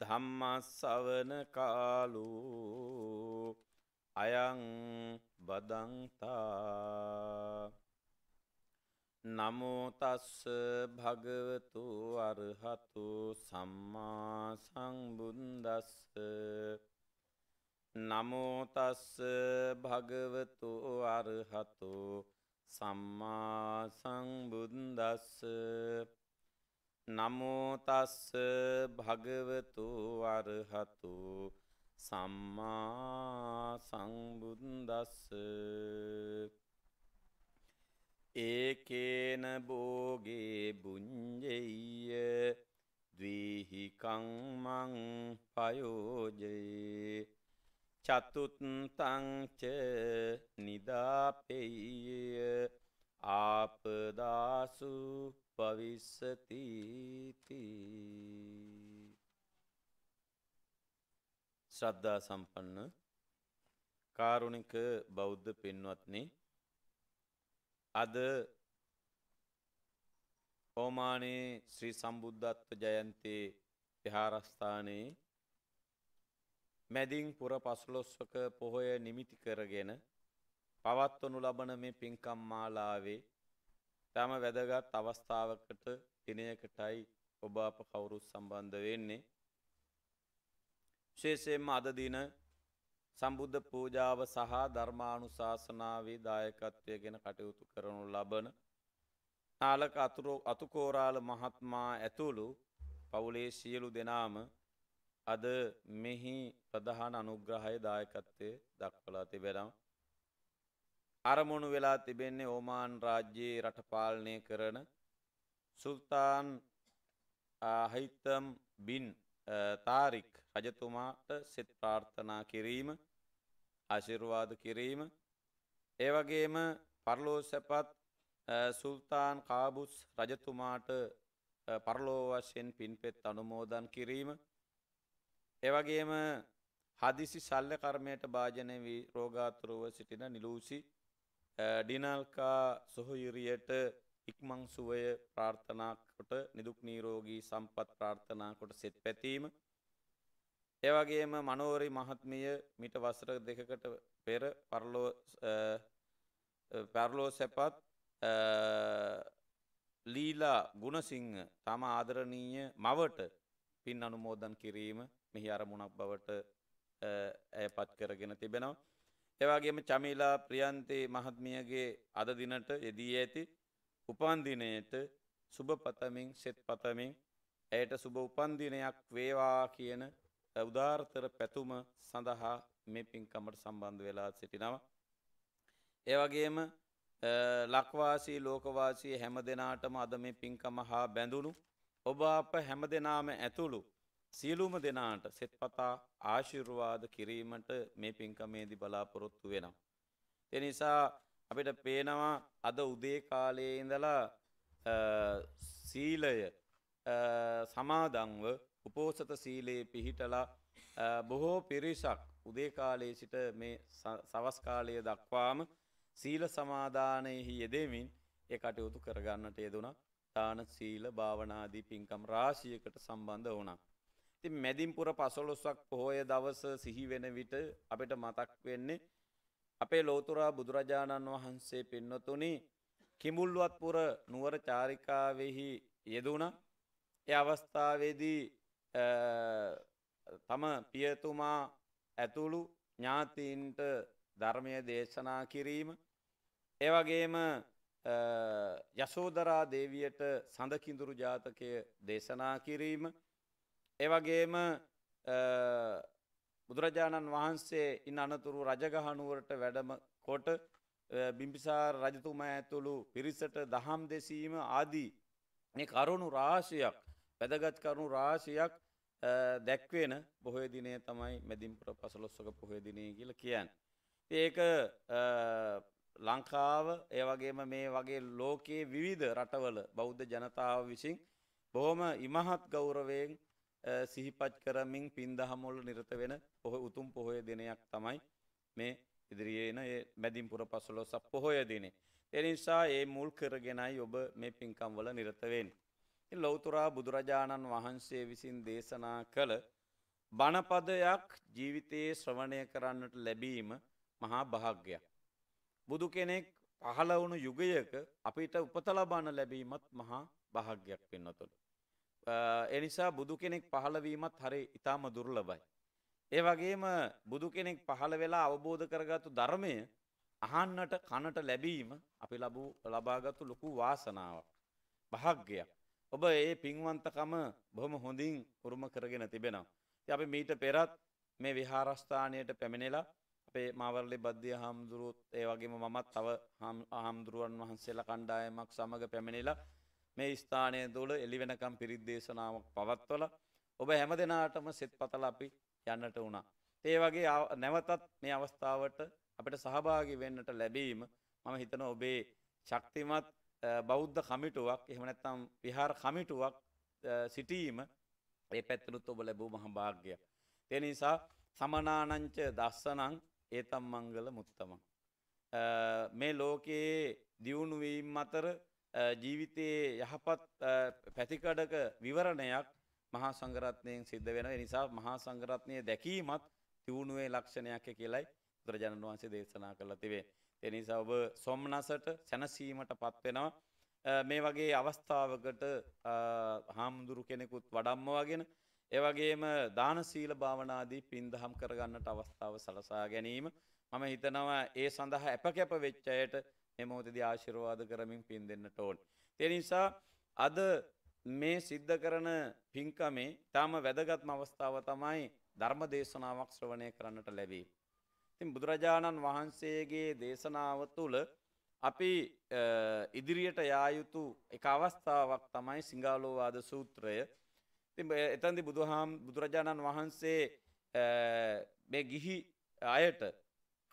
ධම්මස්සවන කාලු අයං බදන්තා නමෝතස්ස භගවතු අරහතු සම්මා සංබුන්දස්ස නමෝතස්ස භගවතු අරහතු සම්මා සංබුන්දස්ස නමෝතස්ස භගවතු අරහතු සම්මා සංබුද්දස්ස ඒකේන බෝගේ බුඤ්ජෙය්‍ය ද්විහිකං මං පයෝජේ චතුත්තං ච නිදාපෙය්‍ය ආපදාසු පවිස්සතිති ශ්‍රද්ධා සම්පන්න කාරුණික බෞද්ධ පින්වත්නි අද ඕමානයේ ශ්‍රී සම්බුද්ධත්ව ජයන්තේ විහාරස්ථානයේ මැදින් පුර පසුලොස්වක පොහොය නිමිති කරගෙන පවත්වනු ලබන මේ පින්කම් මාලාවේ තම වැදගත් අවස්ථාවකට දිනයකටයි ඔබ අප කවුරුත් සම්බන්ධ වෙන්නේ. විශේෂයෙන්ම අද දින සම්බුද්ධ පූජාව සහ ධර්මානුශාසනාවේ දායකත්වය ගැන කටයුතු කරනු ලබන නාලක අතුකෝරාල මහත්මා ඇතුළු පවුලේ සියලු දෙනාම අද මෙහි ප්‍රධාන අනුග්‍රහය දායකත්වය දක්වලා තිබෙනවා. අරමුණු වෙලා තිබෙන්නේ ඕමාන් රාජ්‍යයේ රටපාලනය කරන සුල්තාන් හහිතම් බින් තාරික් රජතුමාට සෙත් ප්‍රාර්ථනා කිරීම අශිර්වාද කිරීම ඒවගේම පරලෝ සැපත් සුල්තාන් කාබුස් රජතුමාට පරලෝ වශයෙන් පින්පෙත් අනුමෝදන් කිරීම එවගේම හදිසි සල්ල කර්මයට භාජනය වී රෝගාතුරුව සිටින නිලූසි Eh, ඩිනල්කා සොහොයුරියට ඉක්මං සුවය ප්‍රාර්ථනා කොට නිදුක් නිරෝගී සම්පත් ප්‍රාර්ථනා කොට සෙත් පැතීම ඒ වගේම මනෝරි මහත්මිය මිට වසර දෙකකට පෙර පරලෝ eh, පරලෝ සැපත් eh, ලීලා ගුණසිංහ තම ආදරණීය මවට පින් අනුමෝදන් කිරීම මෙහි අරමුණක් බවට ඇයපත් කරගෙන තිබෙනවා එවාගේම චමීලා ප්‍රියන්තේ මහත්මියගේ අද දිනට යෙදී ඇති උපන්දිනයට සුභ පතමින් සෙත් පතමින් ඇයට සුභ උපන්දිනයක් වේවා කියන උදාර්ථර පැතුම සඳහා මේ පින්කමට සම්බන්ධ වෙලා සිටිනවා. ඒවගේම ලක්වාසී ලෝකවාසී හැම දෙනාටම අද මේ පින්කම හා බැඳුණු ඔබ අප හැම දෙනාම ඇතුළු සියලුම දෙනාට සෙත්පතා ආශිර්වාද කිරීමට මේ පින්කමේදී බලාපොරොත්තු වෙනවා. ඒ නිසා අපිට පේනවා අද උදේ කාලයේ ඉඳලා සීලය සමාදන්ව උපෝසත සීලයේ පිහිටලා බොහෝ පිරිසක් උදේ කාලයේ සිට මේ සවස් කාලය දක්වාම සීල සමාදානයෙහි යෙදෙමින් ඒ කටයුතු කරගන්නට යෙදුණා. දාන සීල භාවනාදී පින්කම් රාශියකට සම්බන්ධ වුණා. ඉතින් මැදින්පුර පසළොස්වක් පොහොය දවස සිහි වෙන විට අපිට මතක් වෙන්නේ අපේ ලෝතුරා බුදුරජාණන් වහන්සේ පින්නතුනි කිඹුල්වත්පුර නුවර චාරිකාවෙහි යෙදුණා. ඒ අවස්ථාවේදී තම පියතුමා ඇතුළු ඥාතීන්ට ධර්මය දේශනා කිරීම ඒ වගේම යසෝදරා දේවියට සඳකිඳුරු ජාතකය දේශනා කිරීම ඒවගේම බුදුරජාණන් වහන්සේ ඉන් අනතුරු රජගහනුවරට වැඩම කොට බිම්බිසාර රජතුමා ඇතුළු පිරිසට දහම් දෙසීම ආදී මේ කරුණු රාශියක් වැදගත් කරුණු රාශියක් දැක්වෙන බොහොය දිනය තමයි මැදිම්පුර පසලොස්සක පොහොය දිනය කියල කියන්න. ඒක ලංකාව ඒවගේම මේ වගේ ලෝකයේ විවිධ රටවල බෞද්ධ ජනතාව විසින් බොහොම ඉමහත් ගෞරවයෙන් සිහිපත් කරමින් පින්දහමොල්ල නිරත වෙන පොහ උතුම් පොහොය දිනයක් තමයි මේ ඉදිරියේන ඒ මැදින්පුර පසුලොසක් පොහොය දිනේ. එනිසා ඒ මුල් කරගෙනයි ඔබ මේ පින්කම්වල නිරතවෙන්. ලොවතුරා බුදුරජාණන් වහන්සේ විසින් දේශනා කළ බණපදයක් ජීවිතයේ ශ්‍රවණය කරන්නට ලැබීම මහා භාග්‍යයක්. බුදු කෙනෙක් පහලවුණු යුගයක අපිට උපතලබාන ලැබීමත් මහා භාග්‍යයක් පෙන්නතුළ. එනිසා බුදු කෙනෙක් පහළවීමත් හරි ඉතාම දුර්ලබයි. ඒ වගේම බුදු කෙනෙක් පහළ වෙලා අවබෝධ කරගත්තු ධර්මය අහන්නට කනට ලැබීම අපි ලබූ ලබාගත්තු ලොකු වාසනාවක්. භාග්‍යයක්. ඔබ ඒ පින්වන්තකම බොහොම හොඳින් උරුම කරගෙන තිබෙනවා. අපි මීට පෙරත් මේ විහාරස්ථානයට පැමිණෙලා අපේ මවරලි බද්ධිය හාමුදුරුවොත් ඒ වගේම මමත් තව හාමුදුරුවන් වහන්සේලා කණ්ඩායමක් සමඟ පැමිණිලා මේ ස්ථානය තුළ එලි වෙනකම් පිරිත් දේශනාවක් පවත්වල ඔබ හැම දෙනාටම සෙත් පතල අපි යන්නට වුණා. ඒ වගේ නැවතත් මේ අවස්ථාවට අපට සහභාගි වෙන්නට ලැබීම මම හිතන ඔබේ ශක්තිමත් බෞද්ධ කමිටුවක් එහෙම නැත්නම් විහාර කමිටුවක් සිටීම ඒ පැත්තලුත් ඔබ ලැබූ මහ භාග්‍යයක්. ඒ නිසා සමනානංච දස්සනං ඒතම් මංගල මුත්තමං. මේ ලෝකයේ දියුණුවීම් අතර ජීවිතයේ යහපත් පැතිකඩක විවරණයක් මහා සංගරත්නයෙන් සිද්ධ වෙන නිසා මහා සංගරත්නය දැකීමත් තිවුණුවේ ලක්ෂණයක් කියලයි බුදුරජාණන් වහන්සේ දේශනා කරලා තිබේ. එනිසා ඔබ සොම්නසට සැනසීමට පත්වෙනවා මේ වගේ අවස්ථාවකට හාමුදුරු කෙනෙකුත් වඩම්ම වගෙන එවගේම දාන සීල භාවනාදී පින්දහම් කරගන්නට අවස්ථාව සලසා ගැනීම මම හිතනවා ඒ සඳහා ඇප කැප වෙච්චයට එමෝතදී ආශිරවාද කරමින් පින් දෙන්නට ඕන්. තිනිසා අද මේ සිද්ධ කරන පින්කමේ තාම වැදගත්ම අවස්ථාව තමයි ධර්ම දේශනාවක් ශ්‍රවණය කරන්නට ලැබී. ඉතින් බුදුරජාණන් වහන්සේගේ දේශනාව තුළ අපි ඉදිරියට යායුතු එක අවස්ථාවක් තමයි සිංගාලෝවාද සූත්‍රය එතන්දි බුදුහාම් බුදුරජාණන් වහන්සේ මේ ගිහි අයට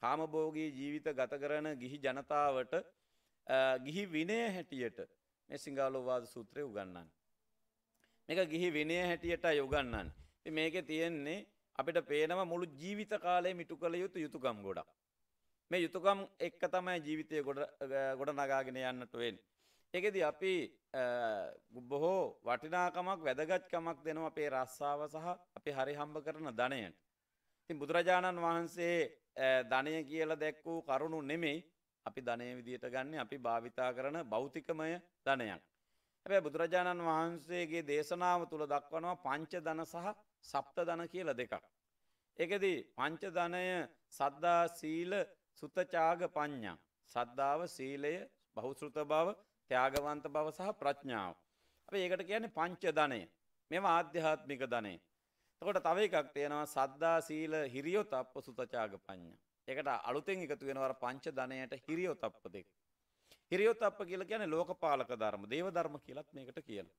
කාමභෝගී ජීවිත ගත කරන ගිහි ජනතාවට ගිහි විනය හැටියට මේ සිංහාලෝවාද සූත්‍රය උගන්නන්. මේක ගිහි විනය හැටියට යොගන්නන්. මේක තියෙන්නේ අපිට පේනව මුළු ජීවිත කාලය මිටු කළ යුතු යුතුකම් ගොඩක්. මේ යුතුකම් එක්ක තමයි ජීවිතය ගොඩ නගාගෙන යන්නට වෙන්. එකෙද අපි බොහෝ වටිනාකමක් වැදගත්කමක් දෙනවා අපේ රස්සාාව සහ අපි හරි හම්බ කරන ධනයට. තින් බුදුරජාණන් වහන්සේ ධනය කියල දැක් වූ කරුණු නෙමෙයි අපි ධනය විදියට ගන්න අපි භාවිතා කරන භෞතිකමය ධනයක්. ඇැ බුදුරජාණන් වහන්සේගේ දේශනාව තුළ දක්වනවා පංච දන සහ සප්ත දන කියල දෙකක්. එකදී පංච ධනය සද්දා සීල සුතචාග පඤ්ඥා. සද්ධාව සීලය බහුසෘත බව ත්‍යාගවන්ත බව සහ ප්‍රඥාව. අප ඒකට කියන්නේ පංච ධනය මෙම ආධ්‍යාත්මික ධනේ තකොට තව එකක් තියෙනවා සද්දා සීල හිරියොත් අප්ප සුතචාග පඤ්ඤා. ඒකට අලුතෙන් එකතු වෙනවා පංච ධනයට හිරියොත් අප්ප දෙක. හිරියොත් අප්ප කියලා කියන්නේ ලෝකපාලක ධර්ම, දේව ධර්ම කියලත් මේකට කියනවා.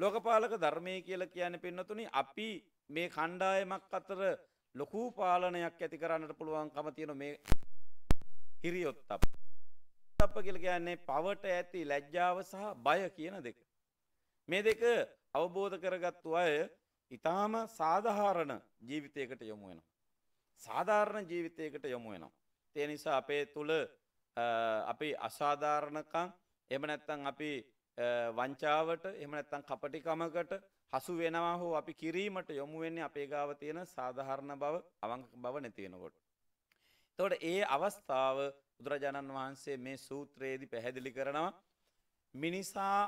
ලෝකපාලක ධර්මයේ කියලා කියන්නේ පින්නතුනි අපි මේ කණ්ඩායමක් අතර ලොකු පාලනයක් ඇති කරන්නට පුළුවන්කම තියෙන මේ හිරියොත් අප්ප. අප්ප කියලා කියන්නේ පවට ඇති ලැජ්ජාව සහ බය කියන දෙක. මේ දෙක අවබෝධ කරගත්තු අය ඊටාම සාධාරණ ජීවිතයකට යොමු වෙනවා. සාධාරණ ජීවිතයකට යොමු වෙනවා. ඒ නිසා අපේ තුල අපි අසාධාරණකම් එහෙම නැත්නම් අපි වංචාවට එහෙම නැත්නම් කපටිකමකට හසු වෙනවා හෝ අපි කිරීමට යොමු වෙන්නේ අපේ ගාව තියෙන සාධාරණ බව අවංක බව නැති වෙනකොට. එතකොට ඒ අවස්ථාව බුදුරජාණන් වහන්සේ මේ සූත්‍රයේදී පැහැදිලි කරනවා මිනිසා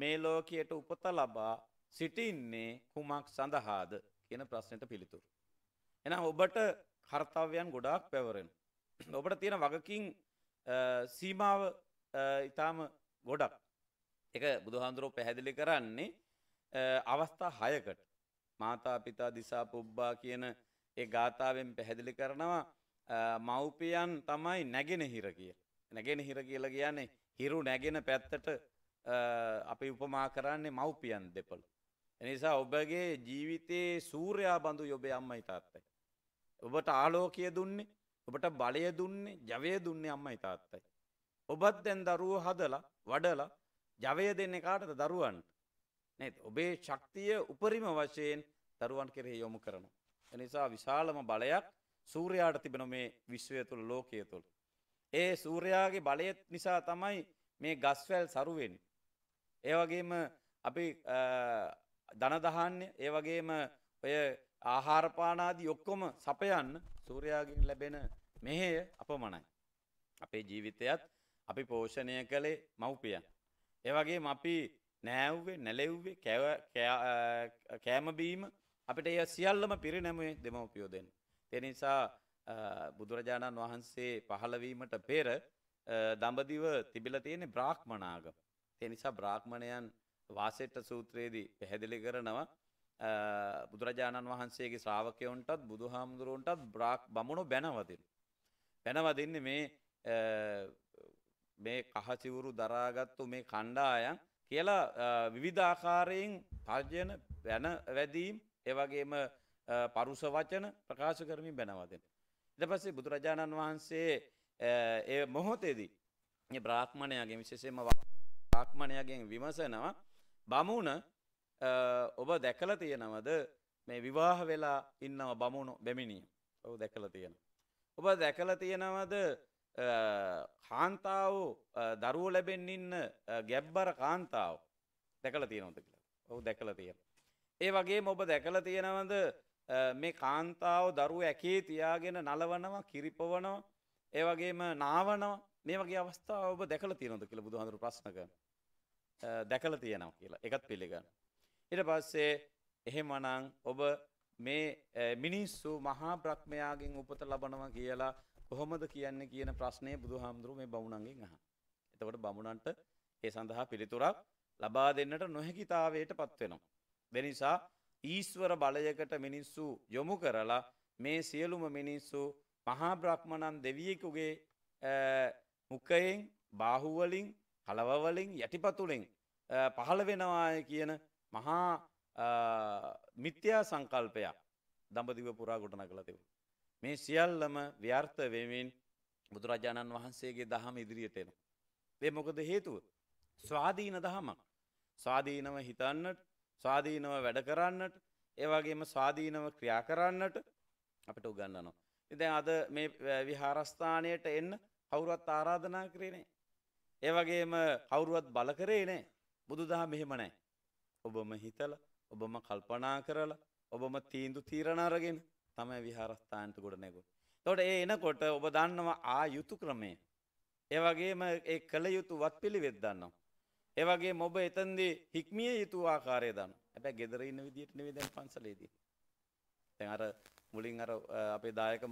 මේ ලෝකයට උපත ලබා සිටින්නේ කුමක් සඳහාද කියන ප්‍රශ්නයට පිළිතුරු. එහෙනම් ඔබට කාර්යයන් ගොඩාක් පැවරෙන. ඔබට තියෙන වගකීම් සීමාව ඊටාම ගොඩක්. ඒක බුදුහාඳුරෝ පැහැදිලි කරන්නේ අවස්ථා 6කට. මාතා පිතා දිසා පුබ්බා කියන ඒ ගාථාවෙන් පැහැදිලි කරනවා මව්පියන් තමයි නැගෙනහිර කියලා. නැගෙනහිර කියලා කියන්නේ හිරු නැගෙන පැත්තට අපි උපමා කරන්නේ මව්පියන් දෙපළ. එනිසා ඔබගේ ජීවිතයේ සූර්යා බඳු යොබේ අම්මයි තාත්තයි. ඔබට ආලෝකය දුන්නේ ඔබට බලය දුන්නේ ජවය දුන්නේ අම්මයි තාත්තයි. ඔබත් දැන් දරුව හදලා වඩලා ජවය දෙන්නේ කාටද දරුවන්ට. නැත් ඔබේ ශක්තිය උපරිම වශයෙන් දරුවන් කෙරෙහි යොමු කරනවා. එනිසා විශාලම බලයක් සූරයාට තිබෙන මේ විශ්වය තුළ ලෝකය තුළ. ඒ සූරයාගේ බලයත් නිසා තමයි මේ ගස්වැල් සරුවෙන්. ඒවගේම අපි ධනදහාන්‍ය ඒ වගේම ඔය ආහාරපානාදී ඔක්කොම සපයන්න සූරයාගෙන් ලැබෙන මෙහෙය අපමණයි. අපේ ජීවිතයත් අපි පෝෂණය කළේ මව්පියන්. ඒවගේ අපි නෑව්වේ නැලෙව්වේ කෑමබීම අපිට එය සියල්ලම පිරිනැමුවේ දෙමවපියෝදෙන්. තිනිසා බුදුරජාණන් වහන්සේ පහළවීමට පෙර දඹදිව තිබිල තියෙන බ්‍රාහ්මණාගම. තිනිසා බ්‍රාහ්මණයන් වාසෙට්ට සූත්‍රයේදී පැහැදිලි කරනවා බුදුරජාණන් වහන්සේගේ ශ්‍රාවකයවන්ටත් බුදු හාමුදුරුවන්ටත් බ්‍රාක් බමුණු බැනවදින්. පැනවදින්නේ මේ මේ කහසිවුරු දරාගත්තු මේ කණ්ඩායන් කියලා විවිධාකාරයෙන් පර්ජන බැන වැදීම් එවගේම පරුස වචන ප්‍රකාශ කරමින් බැනවදෙන. ඉට පස්සේ බුදුරජාණන් වහන්සේ ඒ මොහොතේදී බ්‍රාහ්මණයගේ විශෂයම වාක්මණයගෙන් විමසනවා බමුණ ඔබ දැකල තියෙනවද මේ විවාහ වෙලා ඉන්නව බමුණු බැමිණිය ඔව දැකල තියෙන. ඔබ දැකල තියෙනවද කාන්තාව දරුව ලැබෙන් ඉන්න ගැබ්බර කාන්තාව දැකල තියෙනවද කියලා ඔහු දැකල තියෙන. ඒ වගේ ඔබ දැකල තියෙනවද මේ කාන්තාව දරුව ඇකේ තියාගෙන නලවනවා කිරිපවනවා ඒවගේම නාවනවා මේ වගේ අවස්ථාව ඔබ දැකල තියෙනද කියලා බුදුහඳුර ප්‍රශ්න කරනවා. දැකලා තියෙනවා කියලා එකත් පිළිගන්න. ඊට පස්සේ එහෙමනම් ඔබ මේ මිනිස්සු මහා බ්‍රහ්මයාගෙන් උපත ලබනවා කියලා කොහොමද කියන්නේ කියන ප්‍රශ්නය බුදුහාමුදුරුව මේ බමුණන්ගෙන් අහ. එතකොට බමුණන්ට ඒ සඳහා පිළිතුරක් ලබා දෙන්නට නොහැකිතාවයට පත්වෙනවා. දෙනිසා ඊස්වර බලයකට මිනිස්සු යොමු කරලා මේ සියලුම මිනිස්සු මහාබ්‍රහ්මණන් දෙවියෙකුගේ මුකයෙන් බාහුවලින් කලවවලින් යටිපතුලෙන් පහළ වෙනවාය කියන මහා මිත්‍යා සංකල්පයක් දඹදිව පුරා ගොටන කළ තිබ. මේ සියල්ලම ව්‍යර්ථ වෙමින් බුදුරජාණන් වහන්සේගේ දහම ඉදිරියට එන. ඒ මොකද හේතුව. ස්වාධීන දහමක්. ස්වාධීනව හිතන්නට ස්වාධීනව වැඩ කරන්නට ඒවගේම ස්වාධීනව ක්‍රියා කරන්නට අපට උගන්නනවා. ඉතින් අද මේ විහාරස්ථානයට එන්න කවුරුවත් ආරාධනා කරනේ ඒවගේම කවුරුවත් බල කරේ නෑ බුදු දහ මෙහෙම නෑ. ඔබම හිතල ඔබම කල්පනා කරලා ඔබම තීන්දු තීරණාරගෙන තමයි විහාරස්ථානට ගොඩ නැගු. තොට ඒ එනකොට ඔබ දන්නවා ආ යුතු ක්‍රමය. ඒවගේම ඒ කළ යුතු වත් පිළි වෙද්දන්නවා. ඒවගේ මොබ එතන්දේ හික්මිය යුතු ආකාරය දන්න ඇැ ගෙදර ඉන්න විදිට නිවිදැන් පන්සලේදී. තැන් අර මුලින් අර අපේ දායක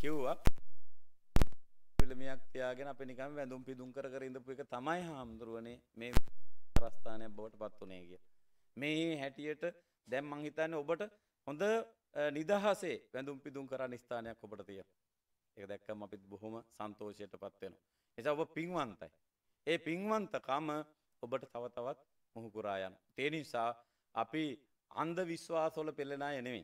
කිව්වා පිළිමයක් තියාගෙන අප නිකම් වැඳුම් පිදුම් කර කර ඉඳපු එක තමයි හාමුදුරුවනේ මේ රස්ථානයක් බවට පත් වනේ කිය. මේ හැටියට දැම් මංහිතන්න ඔබට හොඳ නිදහසේ වැඳුම් පිදුම් කරන්න ස්ථානයක් ඔබට තිය. එක දැක්කම අපිත් බොහොම සන්තෝෂයට පත්වෙන. එස ඔබ පින්වන්තයි. ඒ පින්වන්තකම ඔබට තව තවත් මුහුකුරායන්. තේ නිසා අපි අන්ද විශ්වාසොල පෙළෙනා එනෙමි.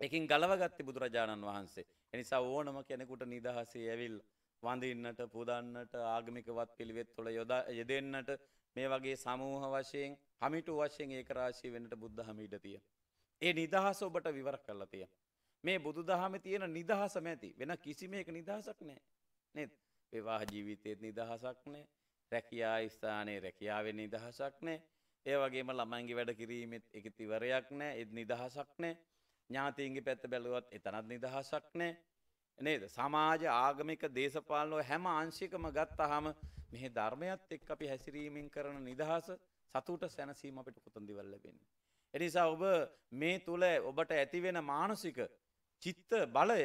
එකින් ගලවගත්ති බුදුරජාණන් වහන්සේ. එනිසා ඕනම කෙනෙකුට නිදහසේ ඇවිල් වඳින්නට පුදන්නට ආගමිකවත් පිළිවෙත් තුළ යොදා යෙදෙන්නට මේ වගේ සමූහ වශයෙන් හමිටු වශයෙන් ඒකරාශී වෙනට බුද්ධ හමිට තිය. ඒ නිදහස ඔබට විවර කරලා තිය. මේ බුදු දහම තියෙන නිදහසම ඇති වෙන කිසිමයක නිදහසක් නෑ නෙත් පෙවාහ ජීවිතයත් නිදහසක් නෑ රැකයා ස්ථානයේ රැකියාවෙන් නිදහසක් නෑ ඒ වගේම ළමන්ගේ වැඩ කිරීමත් එක තිවරයක් නෑ එත් නිදහසක් නෑ ඥාතීන්ගේ පැත්ත බැලුවත් එතනත් නිදහසක් නෑ නේද සමාජ ආගමික දේශපාලනෝ හැම අංශිකම ගත්තහම මෙහි ධර්මයත් එක් අපි හැසිරීමෙන් කරන නිදහස සතුට සැනසීම අපිට කොතන්දිවල් ලැබෙන්නේ. එනිසා ඔබ මේ තුළ ඔබට ඇතිවෙන මානසික චිත්ත බලය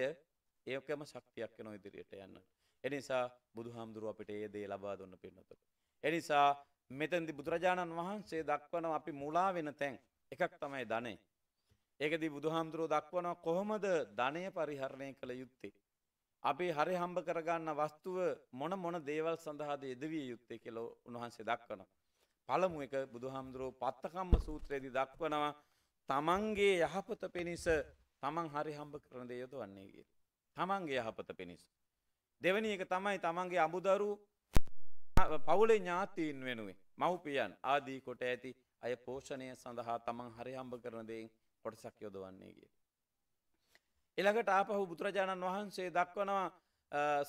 ඒකම ශක්තියක් වෙන ඉදිරියට යන්න. එනිසා බුදු හාමුදුරුව අපිට ඒ දේ ලබා දුන්න පින්නතට. එනිසා මෙතැදි බුදුරජාණන් වහන්සේ දක්වනව අපි මුලා වෙන තැන් එකක් තමයි ධනේ ඒකදී බුදුහාමුදුරුවෝ දක්වනවා කොහොමද ධනය පරිහරණය කළ යුත්තේ. අපි හරි හම්බ කරගන්න වස්තුව මොන මොන දේවල් සඳහාද යෙදවිය යුත්තේ කෙලෝ උන්වහන්සේ දක්වනවා. පළමු එක බුදුහාමුදුරුවෝ පත්තකම්ම සූත්‍රයේදී දක්වනවා තමන්ගේ යහපත පිණිස තමන් හරි හම්බ කරන දේ යොදවන්නේ කියලා. තමන්ගේ යහපත පිණිස. දෙවැනි එක තමයි තමන්ගේ අමුදරු පවුලේ ඥාතීන් වෙනුවේ මව්පියන් ආදී කොට ඇති අය පෝෂණය සඳහා තමන් හරි හම්බ කරන දෙයින් කොටසක් යොදවන්නේ කිය. එළඟට ආපහු බුදුරජාණන් වහන්සේ දක්වනවා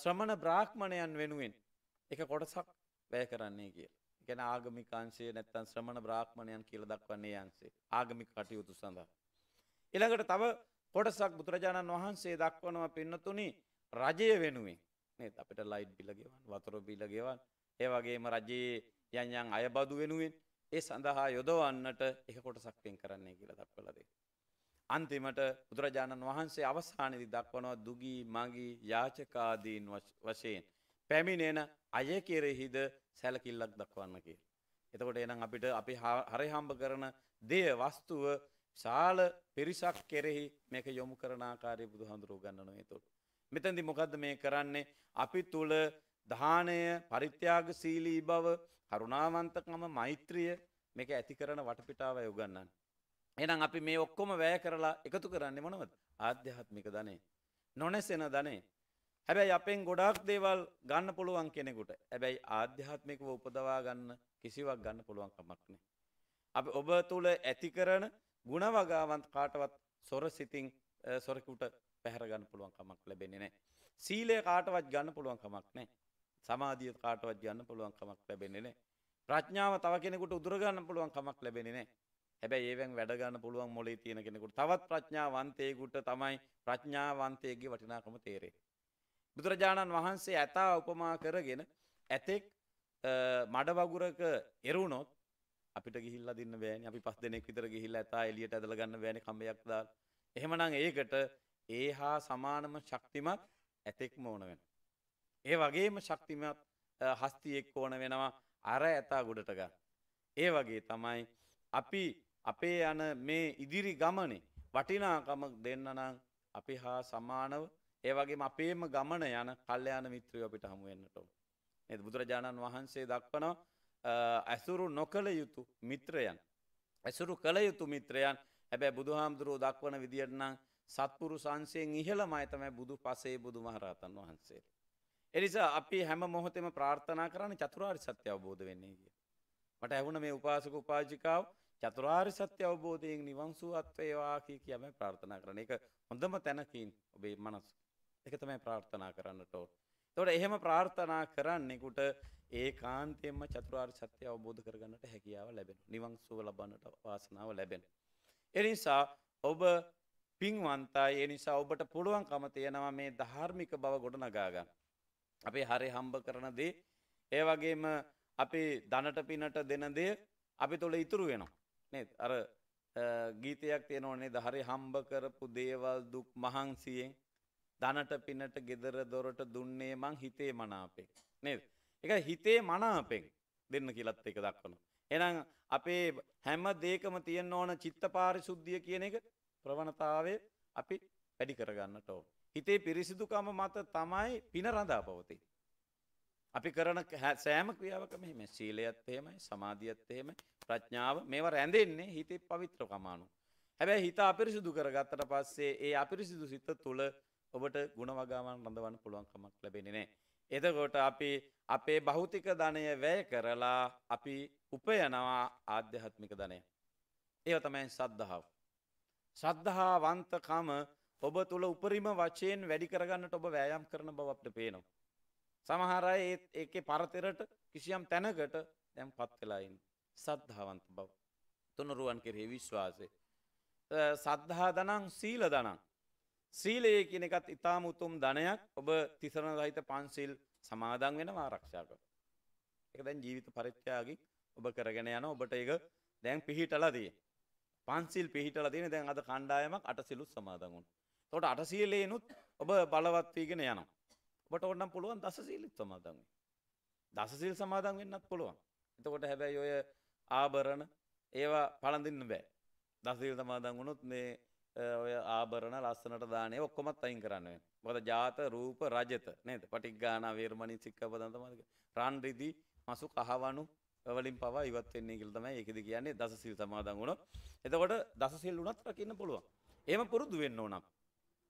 ශ්‍රමණ බ්‍රාහ්මණයන් වෙනුවෙන් එක කොටසක් වැය කරන්නේ කිය. ගැන ආගමිකාන්සේ නැත්තන් ශ්‍රමණ බ්‍රාහ්මණයන් කියල දක්වන්නේ යන්සේ ආගමික කටයුතු සඳහා. එළඟට තව කොටසක් බුදුරජාණන් වහන්සේ දක්වනවා පෙන්නතුනි රජය වෙනුවෙන් නේ අපිට ලයිට් බිලගෙවන් වතුර බිලගෙවන් ඒවගේම රජයේ යන්යන් අයබදු වෙනුවෙන් ඒ සඳහා යොදවන්නට එක කොටසක්තිෙන් කරන්නේ කියලා දක්වලදේ. අන්තිමට බුදුරජාණන් වහන්සේ අවසානදි දක්වනවා දුගී මගී යාචකාදීන් වශයෙන්. පැමිණෙන අය කෙරෙහිද සැලකිල්ලක් දක්වන්න කිය. එතකොට එනම් අපිට අපි හරි හම්බ කරන දෙය වස්තුව ශාල පිරිසක් කෙරෙහි මේක යොමු කරනාකාරය බුදු හඳුරෝ ගන්නන තුළ. මෙතැදි මොකද මේ කරන්නේ අපි තුළ දානය පරිත්‍යාග සීලී බව කරුණාවන්තකම මෛත්‍රිය මේක ඇති කරන වටපිටාව යොගන්නන්. එනම් අපි මේ ඔක්කොම වැය කරලා එකතු කරන්නේ මොනවද ආධ්‍යාත්මික ධනේ. නොනැසෙන ධනේ. හැබැයි අපෙන් ගොඩාක් දේවල් ගන්න පුළුවන් කෙනෙකුට හැබැයි ආධ්‍යාත්මිකව උපදවා ගන්න කිසිවක් ගන්න පුළුවන් කමක් නෑ. අප ඔබ තුළ ඇති කරන ගුණවගාවන් කාටවත් සොර සිතින් සොරකුට පැහරගන්න පුළුවන් කමක් ලැබෙන්නේ නෑ. සීලය කාටවත් ගන්න පුළුවන් කමක් නෑ. සමාධිය කාටවත් ගන්න පුළුවන් කමක් ලැබෙන්නේ නෑ. ප්‍රඥාව තව කෙනෙකුට උදුරගන්න පුළුවන් කමක් ලැබෙන්නේ නෑ. හැබැයි ඒවෙන් වැඩ ගන්න පුළුවන් මොලේ තියෙන කෙනෙකුට. තවත් ප්‍රඥාවන්තයෙකුට තමයි ප්‍රඥාවන්තයෙක්ගේ වටිනාකම තේරෙන්නේ. බුදුරජාණන් වහන්සේ ඇතා උපමා කරගෙන ඇතෙක් මඩ වගුරක එරුණොත් අපිට ගිහිල්ලා දෙන්න බෑනේ. අපි පස් දෙනෙක් විතර ගිහිල්ලා ඇතා එළියට ඇදලා ගන්න බෑනේ කම්බයක් දාලා. එහෙමනම් ඒකට ඒ හා සමානම ශක්තිමත් ඇතෙක්ම ඕන වෙනවා. ඒ වගේම ශක්තිමත් හස්තියෙක් ඕන වෙනවා අර ඇතා ගොඩට ගන්න. ඒ වගේ තමයි අපි අපේ යන මේ ඉදිරි ගමනේ වටිනාකමක් දෙන්න නම් අපි හා සමානව ඒ වගේම අපේම ගමන යන කල්යාණ මිත්‍රයෝ අපිට හමු වෙන්නට ඕන. නේද බුදුරජාණන් වහන්සේ දක්වනවා ඇසුරු නොකළ යුතු මිත්‍රයන්. ඇසුරු කළ යුතු මිත්‍රයන් හැබැයි බුදුහාමුදුරුවෝ දක්වන විදියට නම් සත්පුරු සංසයෙන් ඉහළමයි තමයි බුදු පසේ බුදුමහරහතන් වහන්සේ. එනිසා අපි හැම මොහොතෙම ප්‍රාර්ථනා කරන්න චතුරාර්ය සත්‍ය අවබෝධ වෙන්නේ කිය. මට ඇහුණ මේ උපාසක උපාජිකාව චතුරාර් සත්‍ය අවබෝධයෙන් නිවන්සුවත්වේවා කිය කියම ප්‍රාර්ථනා කරන එක හොඳම තැනකින් ඔබේ මනස් එක තමයි ප්‍රාර්ථනා කරන්නට ඕ. තොට එහෙම ප්‍රාර්ථනා කරන්නෙකුට ඒ කාන්තයෙන්ම චතුරාර් සත්‍ය අවබෝධ කරගන්නට හැකියාව ලැබෙන නිවංසුව ලබන්නට වාසනාව ලැබෙන. එනිසා ඔබ පින්වන්තයි ඒ නිසා ඔබට පුළුවන්කම තියෙනවා මේ ධාර්මික බව ගොඩ නගාගන්න. අපේ හරි හම්බ කරන දේ ඒ වගේම අපි දනට පිනට දෙන දේ අපි තුළ ඉතුරු වෙනවා. නේද? අර ගීතයක් තියෙනවනේ දහරි හම්බ කරපු දේවල් දුක් මහන්සියෙන් ධනට පිනට gedara දොරට දුන්නේ මං හිතේ මනාපෙන් නේද? ඒක හිතේ මනාපෙන් දෙන්න කියලාත් ඒක දක්වනවා. එහෙනම් අපේ හැම දෙයකම තියෙන්න ඕන චිත්ත පාරිශුද්ධිය කියන එක ප්‍රවණතාවය අපි වැඩි කරගන්නට ඕන. හිතේ පිරිසිදුකම මත තමයි පින රඳා පවතින්නේ. අපි කරන සෑම ක්‍රියාවකම එහෙමයි. සීලයත් එහෙමයි, සමාධියත් එහෙමයි, ප්‍රඥාව මේව රැඳෙන්නේ හිතේ පවිත්‍ර කමානු. හැබැයි හිත අපිරිසිදු කරගත්තට පස්සේ ඒ අපිරිසිදු සිත තුළ ඔබට ගුණ වගාවන් රඳවන්න පුළුවන්කමක් ලැබෙනනෑ. එදකොට අපි අපේ භෞතික ධනය වැය කරලා අපි උපයනවා ආධ්‍යාත්මික ධනය. ඒව තමයි සද්ධාව. සද්ධහා වන්තකම ඔබ තුළ උපරිම වචයෙන් වැඩි කරගන්නට ඔබ වෑයම් කරන බවක්ට පේනවා. සමහරයි ඒ පරතරට කිසියම් තැනකට දැම් පත් කලායින්න. සද්ධාවන්ත බව. තුනරුවන් කෙරෙහි විශ්වාසය. සද්ධහා දනං සීල දනං. සීලයේ කියන එකත් ඉතාම උතුම් ධනයක් ඔබ තිසරණ සහිත පන්සිල් සමාදන් වෙන ආරක්ෂාක. එක දැන් ජීවිත පරිත්‍යාගින් ඔබ කරගෙන යන ඔබට ඒක දැන් පිහිටලදී. පන්සිල් පිහිටල තියෙන දැන් අද කණ්ඩායමක් අටසිලුත් සමාදගුන්. තොට අටසීලයනුත් ඔබ බලවත්වීගෙන යනවා. ඔබට ඔන්නම් පුළුවන් දසසීලිත් සමාදන්ගේ. දසසිල් සමාදන් වෙන්නත් පුළුවන්. එතකොට හැබැයි ඔය ආභරණ ඒවා පළඳින්න බෑ. දසීල් සමාදන් වුණොත් මේ ඔය ආභරණ ලස්සනට දානේ ඔක්කොමත් අයින් කරන්න වෙනවා. මොකද ජාත රූප රජත නේද? පටිග්ගාන වේරමණී සික්ඛාපදන් තමයි. රන් රිදි මසු කහවණු වලින් පවා ඉවත් වෙන්නේ කියලා තමයි ඒකෙදි කියන්නේ දසසිල් සමාදන් වුණොත්. එතකොට දසසිල් වුණත් රකින්න පුළුවන්. එහෙම පුරුදු වෙන්න ඕන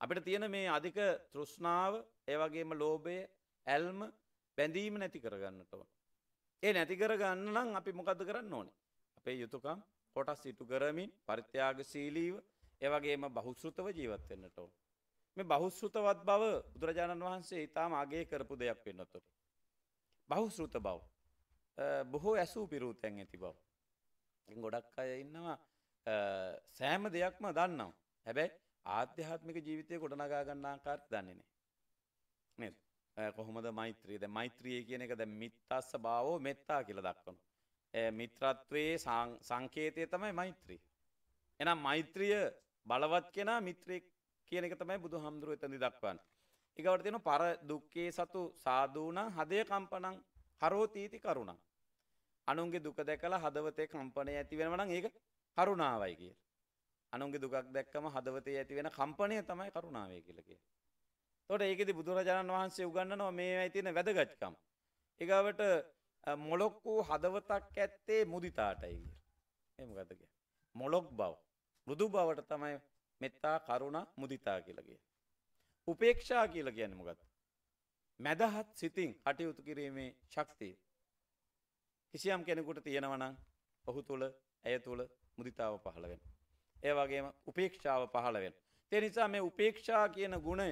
අපිට තියෙන මේ අධික තෘෂ්ණාව, ඒ වගේම ලෝභය, ඇල්ම බැඳීම නැති කරගන්නට ඕන. ඒ නැතිකර ගන්න නම් අපි මොකද කරන්න ඕනේ. අපේ යුතුකම් කොටස් ඉටු කරමින් පරිත්‍යාගශීලීව ඒවගේම බහුසෘතව ජීවත් වෙන්නට ඕන. මේ බහුසෘතවත් බව බුදුරජාණන් වහන්සේ ඉතාම අගේ කරපු දෙයක් වෙන්නතුර. බහුසෘත බව. බොහෝ ඇසූ පිරූතැන් ඇති බව. ගොඩක් අය ඉන්නවා සෑම දෙයක්ම දන්නම්. හැබැයි ආධ්‍යාත්මික ජීවිතය ගොඩනගා ගන්නා කාර්ත් දන්නේ නෑ. නේද. කොහොමද මෛත්‍රීද මෛත්‍රිය කියන එක ද මිත්තස්ස බාවෝ මෙත්තා කියල දක්වනු. මිත්‍රත්වයේ සංකේතය තමයි මෛත්‍රී. එනම් මෛත්‍රිය බලවත් කෙනා මිත්‍රය කියන එක තමයි බුදු හාමුදුරුව එතඳි දක්වන්න. එකවට තියෙන පර දුක්කේ සතු සාධූනං හදය කම්පනං හරෝතීති කරුණා. අනුන්ගේ දුක දැකලා හදවතේ කම්පනය ඇති වෙනවන ඒක කරුණාවයි කිය. අනුන්ගේ දුකක් දැක්කම හදවතේ ඇති වෙන කම්පනය තමයි කරුණාවය කියලකේ. තොට ඒකෙති බුදුරජාණන් වහන්සේ උගන්නනවා මේ ඇතින වැදගච්කම්. එකවට මොලොක්කූ හදවතක් ඇත්තේ මුදිතාටයි එම ගතක. මොලොක් බව බුදු බවට තමයි මෙත්තා කරුණ මුදිතා කියලගේ. උපේක්ෂා කියල කියන්න මොගත. මැදහත් සිතින් අටයුතු කිරීමේ ශක්තිය. කිසියම් කෙනෙකුට තියෙනවනං ඔහු තුළ ඇය තුළ මුදිතාව පහළවෙන. ඒවගේම උපේක්ෂාව පහළවෙන්. තෙනිසා මේ උපේක්ෂා කියන ගුණය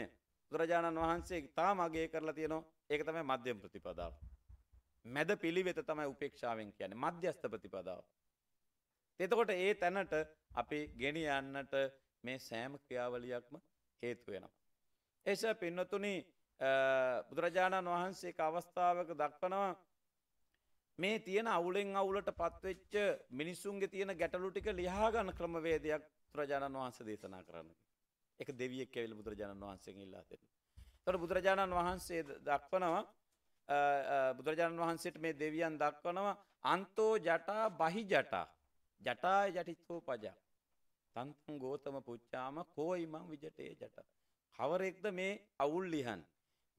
බුදුරජාණන් වහන්සේ තාම අගේ කරලා තියෙනවා ඒක තමයි මධ්‍යම ප්‍රතිපදාව. මැද පිළිවෙත තමයි උපේක්ෂාවෙන් කියන්නේ මධ්‍යස්ථ ප්‍රතිපදාව. එතකොට ඒ තැනට අපි ගෙනියන්නට මේ සෑම ක්‍රියාවලියක්ම හේතු වෙනවා. එස පින්නතුනි බුදුරජාණන් වහන්සේ අවස්ථාවක දක්වනවා මේ තියෙන අවුලෙන් අවුලට පත්වෙච්ච මිනිස්සුන්ගේ තියෙන ගැටලු ටික ලියාගන්න ක්‍රමවේදයක් බුදුරජාණන් වහන්සේ දේශනා කරන්නේ. එක දෙවියෙක් ඇවිල් බුදුරජාණන් වහන්සේගෙන් ඉල්ලා දෙන්න. එතකොට බුදුරජාණන් වහන්සේ දක්වනවා බුදුරජාණන් වහන්සේට මේ දෙවියන් දක්වනවා අන්තෝ ජටා බහි ජටා ජටා යටිත්වෝ පජා තන්තං ගෝතම පුච්චාම කෝයිමං විජටේ ජට. කවරෙක්ද මේ අවුල් ලිහන්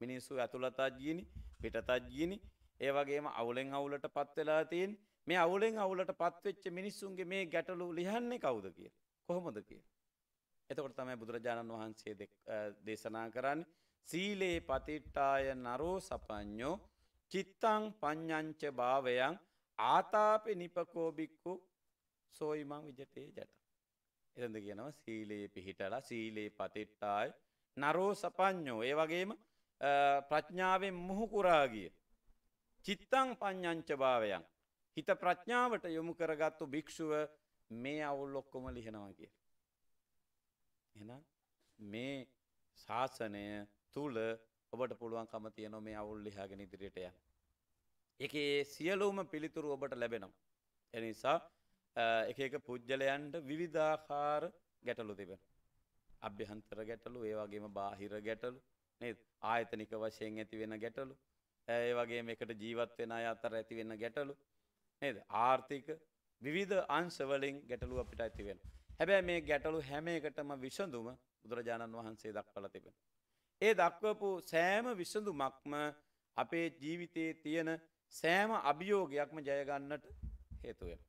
මිනිස්සු ඇතුළතත් ගියනි පිටතත් ගියනි ඒ වගේම අවුලෙන් අවුලට පත් වෙලා තියෙන මේ අවුලෙන් අවුලට පත්වෙච්ච මිනිස්සුන්ගේ මේ ගැටලු ලිහන්නේ කවුද කියලා කොහොමද කියලා එතකොට තමයි බුදුරජාණන් වහන්සේ දේශනා කරන්න සීලේ පතිට්ටාය නරෝ සපඥෝ චිත්තං පඤ්ඥංච භාවයන් ආතාපෙ නිපකෝබික්කු සෝයිමං විජටේ ජට. එතඳ කියනවා සීලයේ පිහිටලා සීලේ පතිට්ටායි නරෝ සපඥෝ ඒ වගේම ප්‍රඥාවෙන් මුහුකුරාගිය. චිත්තං පඤ්ඥංච භාවයන් හිත ප්‍රඥාවට යොමු කරගත්තු භික්‍ෂුව මේ අවුල් ඔක්කොම ලිහෙනවා කියලා. එහෙනම් මේ ශාසනය තුල ඔබට පුළුවන්කම තියෙනවා මේ අවුල් ලියාගෙන ඉදිරියට යන්න. ඒකේ සියලුම පිළිතුරු ඔබට ලැබෙනවා. ඒ නිසා එක එක පුජ්‍යලයන්ට විවිධාකාර ගැටලු තිබෙනවා. අභ්‍යන්තර ගැටලු, ඒ වගේම බාහිර ගැටලු, නේද? ආයතනික වශයෙන් ඇති වෙන ගැටලු, ඒ වගේම එකට ජීවත් වෙන අය අතර ඇති වෙන ගැටලු, නේද? ආර්ථික විවිධ අංශ වලින් ගැටලු අපිට ඇති වෙනවා. හැබැයි මේ ගැටලු හැම එකටම විසඳුම බුදුරජාණන් වහන්සේ දක්වල තිබෙන. ඒ දක්වපු සෑම විසඳුමක්ම අපේ ජීවිතයේ තියෙන සෑම අභියෝගයක්ම ජයගන්නට හේතුවෙන.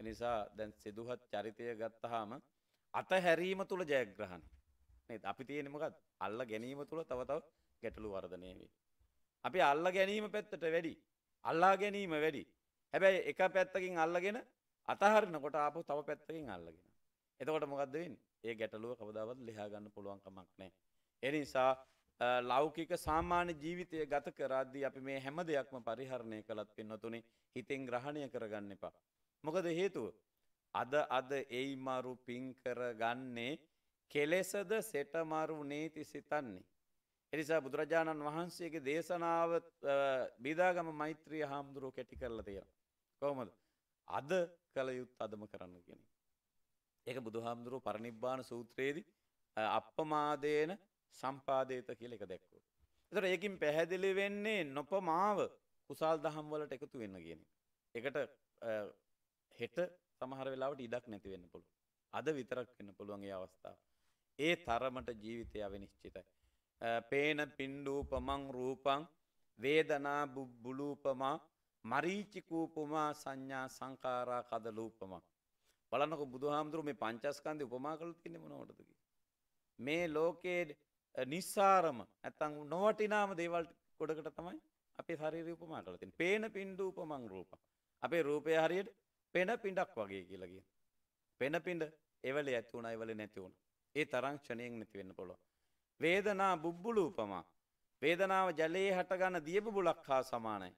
එනිසා දැන් සිදුහත් චරිතය ගත්තහාම අතහැරීම තුළ ජයග්‍රහණ. අපි තියෙනමකත් අල්ල ගැනීම තුළ තවතව ගැටලු වර්ධනය වේ. අපි අල්ල ගැනීම පැත්තට වැඩි අල්ලා ගැනීම වැඩි හැබැයි එක පැත්තකින් අල්ලගෙන අතහරනකොට ආපු තව පැත්තකින් අල්ලගෙන එතකොට මොකක්ද වෙන්නේ? ඒ ගැටලුව කවදාවත් ලියා ගන්න පුළුවන් කමක් නැහැ. ඒ නිසා ලෞකික සාමාන්‍ය ජීවිතය ගත කරද්දී අපි මේ හැම දෙයක්ම පරිහරණය කළත් පින්නතුනේ හිතෙන් ග්‍රහණය කරගන්න එපා. මොකද හේතුව? අද අද ඒයිමාරු පිං කරගන්නේ කෙලෙසද සෙටමාරු නීති සිතන්නේ. එනිසා බුදුරජාණන් වහන්සේගේ දේශනාව බිදාගම මෛත්‍රිය හාමුදුරුව කැටි කරලා තියෙන. කොහොමද? අද කළ යුත් අදම කරන්න කෙනෙක්. ඒක බුදුහාමුදුරුව පරිනිබ්බාන සූත්‍රයේදී අප්පමාදේන සම්පාදේත කියලා එක දැක්වුවා. ඒතර ඒකින් පැහැදිලි වෙන්නේ නොපමාව කුසල් දහම් වලට එකතු වෙන්න කියන එකට හෙට සමහර වෙලාවට ඉඩක් නැති වෙන්න පුළුවන්. අද විතරක් වෙන්න පුළුවන් ඒ අවස්ථාව. ඒ තරමට ජීවිතය අවිනිශ්චිතයි. පේන පින්ඩූපමං රූපං වේදනා බුබ්බුලූපමා මරීචිකූපමා සංඥා සංකාරා කදලූපමා බලන්නකො බුදුහාමුදුරු මේ පංචස්කන්ධය උපමා කරලා තියෙන්නේ මොනවටද කියලා. මේ ලෝකයේ නිස්සාරම නැත්තම් නොවටිනාම දේවල් කොටකට තමයි අපේ ශරීරය උපමා කරලා තියෙන්නේ. පේන පින්දු උපමං රූප. අපේ රූපය හරියට පෙන පින්ඩක් වගේ කියලා කියන. පෙන පින්ඩ එවලේ ඇති වුණා එවලේ නැති වුණා. ඒ තරම් ක්ෂණයෙන් නැති වෙන්න පුළුවන්. වේදනා බුබ්බුලු උපමා. වේදනාව ජලයේ හටගන්න දියබුබුලක් හා සමානයි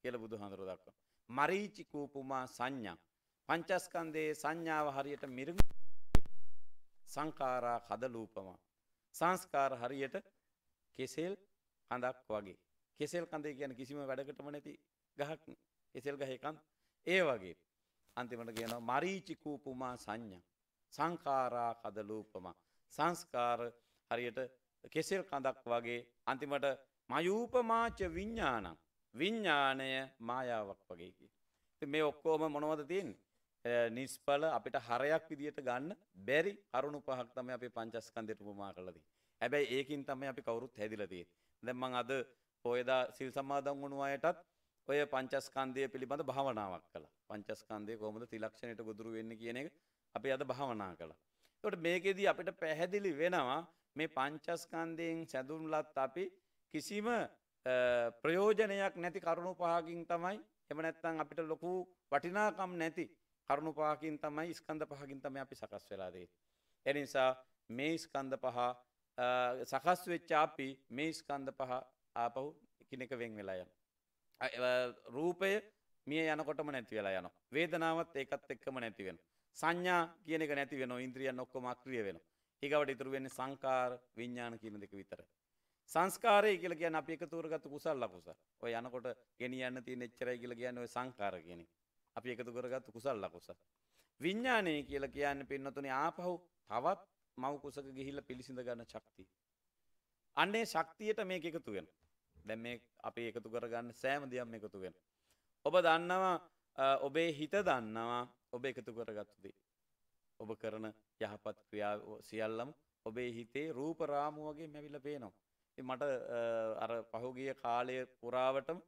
කියලා බුදුහාඳුර දක්වනවා. මරීචි කූපුමා සංඥා පංචස්කන්දයේ සංඥාව හරියට මිරිඟ සංකාරා කදලූපම. සංස්කාර හරියට කෙසෙල් හඳක් වගේ. කෙසෙල් කඳේ කියන කිසිම වැඩකටම නැති ගහක් කෙසෙල් ගහකන් ඒ වගේ. අන්තිමට කියනවා මරීචිකූපුමා සංඥ. සංකාරා කදලූපම. සංස්කාර හරියට කෙසෙල් කඳක් වගේ අන්තිමට මයූපමාච විඤ්ඥානං. විඤ්ඥානය මායාවක් වගේ කිය. මේ ඔක්කෝම මොනවද තියන්නේ නිස්ඵල අපිට හරයක් විදියට ගන්න බැරි කරුණු පහක් තමයි අපි පංචස්කන්ධයට උපමා කරලා තියෙන්නේ. හැබැයි ඒකින් තමයි අපි කවුරුත් හැදිලා තියෙන්නේ. දැන් මම අද පොයදා සිල් සමාදන් වුණු අයටත් ඔය පංචස්කන්ධය පිළිබඳ භාවනාවක් කළා. පංචස්කන්ධය කොහොමද තිලක්ෂණයට ගොදුරු වෙන්නේ කියන එක අපි අද භාවනා කළා. ඒකට මේකෙදී අපිට පැහැදිලි වෙනවා මේ පංචස්කන්ධයෙන් සැදුම්ලත් අපි කිසිම ප්‍රයෝජනයක් නැති කරුණු පහකින් තමයි එහෙම නැත්නම් අපිට ලොකු වටිනාකම් නැති කරුණු පහකින් තමයි ස්කන්ධ පහකින් තමයි අපි සකස් වෙලා දෙන්නේ. ඒ නිසා මේ ස්කන්ධ පහ සකස් වෙච්ච අපි මේ ස්කන්ධ පහ ආපහු එකිනෙක වෙන් වෙලා යනවා. රූපය මිය යනකොටම නැති වෙලා යනවා. වේදනාවත් ඒකත් එක්කම නැති වෙනවා. සංඥා කියන එක නැති වෙනවා. ඉන්ද්‍රියන් ඔක්කොම අක්‍රිය වෙනවා. ඊගවට ඉතුරු වෙන්නේ සංකාර විඥාන කියන දෙක විතරයි. සංස්කාරය කියල කියන්න අපි එකතුරගත්තු කුසල් ලකුස ඔය යනකොට ගෙනියන්න තිය නෙච්චරයි කියල කියන්න ඔය සංකාර කියෙනෙ අපි එකතු කරගත්තු කුසල් ලකුස. විඤ්ඥානය කියලා කියන්න පින්නතුනේ ආපහු තවත් මවකුසක ගිහිල්ල පිළිසිඳ ගන්න ශක්තිය. අන්නේ ශක්තියට මේ එකතු වෙන. දැම් මේ අපි එකතු කරගන්න සෑම දියම් එකතු වෙන. ඔබ දන්නවා ඔබේ හිත දන්නවා ඔබ එකතු කරගත්තුදේ. ඔබ කරන යහපත් ක්‍රියා සියල්ලම් ඔබේ හිතේ රූපරාමුවගේ මැවිල පේනවා. මට අර පහුගිය කාලය පුරාවටම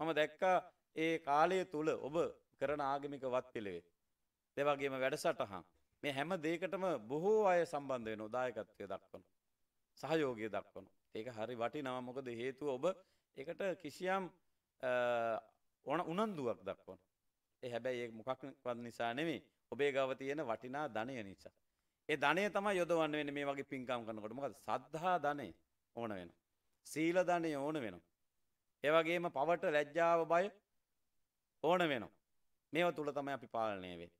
මම දැක්කා ඒ කාලය තුළ ඔබ කරන ආගමික වත් පිළිවෙත්. දෙවගේම වැඩසටහන් මේ හැම දෙයකටම බොහෝ අය සම්බන්ධ වෙනවා දායකත්වය දක්වන සහයෝගය දක්වන ඒක හරි වටිනවා මොකද හේතුව ඔබ ඒකට කිසියම් ඕන උනන්දුවක් දක්වන ඒ හැබැයි ඒ මොකක්වත් නිසා නෙමෙයි ඔබේ ගාව තියෙන වටිනා ධනය නිසා ඒ ධනය තමයි යොදවන්න වෙන්නේ මේ වගේ පින්කම් කරනකොට මොකද සද්ධා ධනෙ ඕන වෙනවා සීල ධනෙ ඕන වෙනවා ඒ වගේම පවට ලැජ්ජාව බය ඕන වෙනවා මේව තුල තමයි අපි පාලනය වෙන්නේ.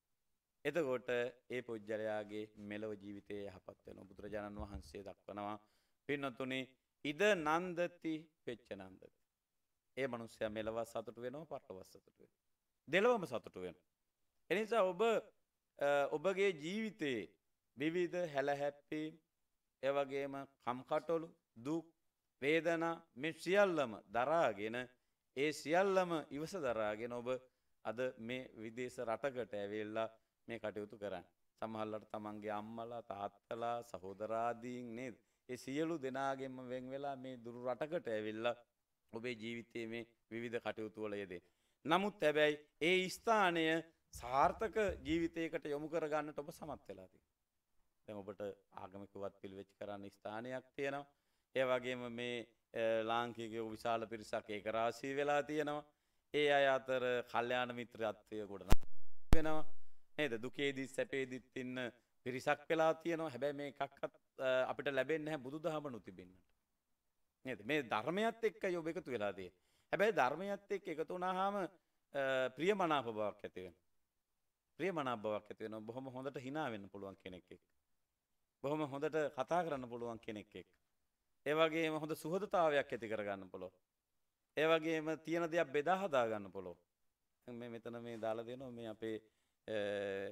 එතකොට ඒ පුජ්‍යලයාගේ මෙලව ජීවිතයේ යහපත් වෙනවා. බුදුරජාණන් වහන්සේ දක්වනවා පින්නතුනි ඉද නන්දති පෙච්චනන්දති. ඒ මනුස්සයා මෙලව සතුට වෙනවා පරලොව සතුට වෙනවා. දෙලොවම සතුට වෙනවා. එනිසා ඔබ ඔබගේ ජීවිතයේ විවිධ හැලහැප්පි ඒ වගේම කම්කටොළු දුක් වේදනා මේ සියල්ලම දරාගෙන ඒ සියල්ලම ඉවස දරාගෙන ඔබ අද මේ විදේශ රටකට ඇවිල්ලා මේ කටයුතු කරන්න. සමහල්ලට තමන්ගේ අම්මලා තාත්තලා සහෝදරාදීන් නේද. ඒ සියලු දෙනාගෙන්ම වෙන් වෙලා මේ දුරු රටකට ඇවිල්ලා ඔබේ ජීවිතයේ මේ විවිධ කටයුතු වල යෙදේ. නමුත් හැබැයි ඒ ස්ථානය සාර්ථක ජීවිතයකට යොමු කරගන්නට ඔබ සමත් වෙලා තියෙනවා. දැන් ඔබට ආගමිකවත් පිළිවෙච්ච කරන්න ස්ථානයක් තියෙනවා. ඒ වගේම මේ ලාංකිකයෝ විශාල පිරිසක් ඒකරාශී වෙලා තියෙනවා. ඒ අය අතර කල්්‍යයාන මිත්‍රත්වය ගොඩන වෙනවා නේද දුකේදී සැපේදිත් ඉන්න පිරිසක් වෙලා තියනවා හැබැයි මේ එකක්කත් අපිට ලැබෙන් හැ බුදු දහම නොතිබෙන්න්නට නද මේ ධර්මයත් එක්ක යොබ එකතු වෙලාදේ හැබැයි ධර්මයත් එක් එකතු වනාහාම ප්‍රිය මනාප බවක් ඇතිවෙන ප්‍රිය මනාභාවක් ඇතිවෙන බොහොම හොඳට හිනාවෙන්න පුළුවන් කෙනෙක් එක් බොහොම හොඳට කතා කරන්න පුළුවන් කෙනෙක් එක් ඒවගේ හොඳ සුහදතාවයක් ඇති කරගන්න පුළො ඒ වගේම තියෙන දෙයක් බෙදා හදා ගන්න පොළොව. මේ මෙතන මේ දාලා දෙනවා මේ අපේ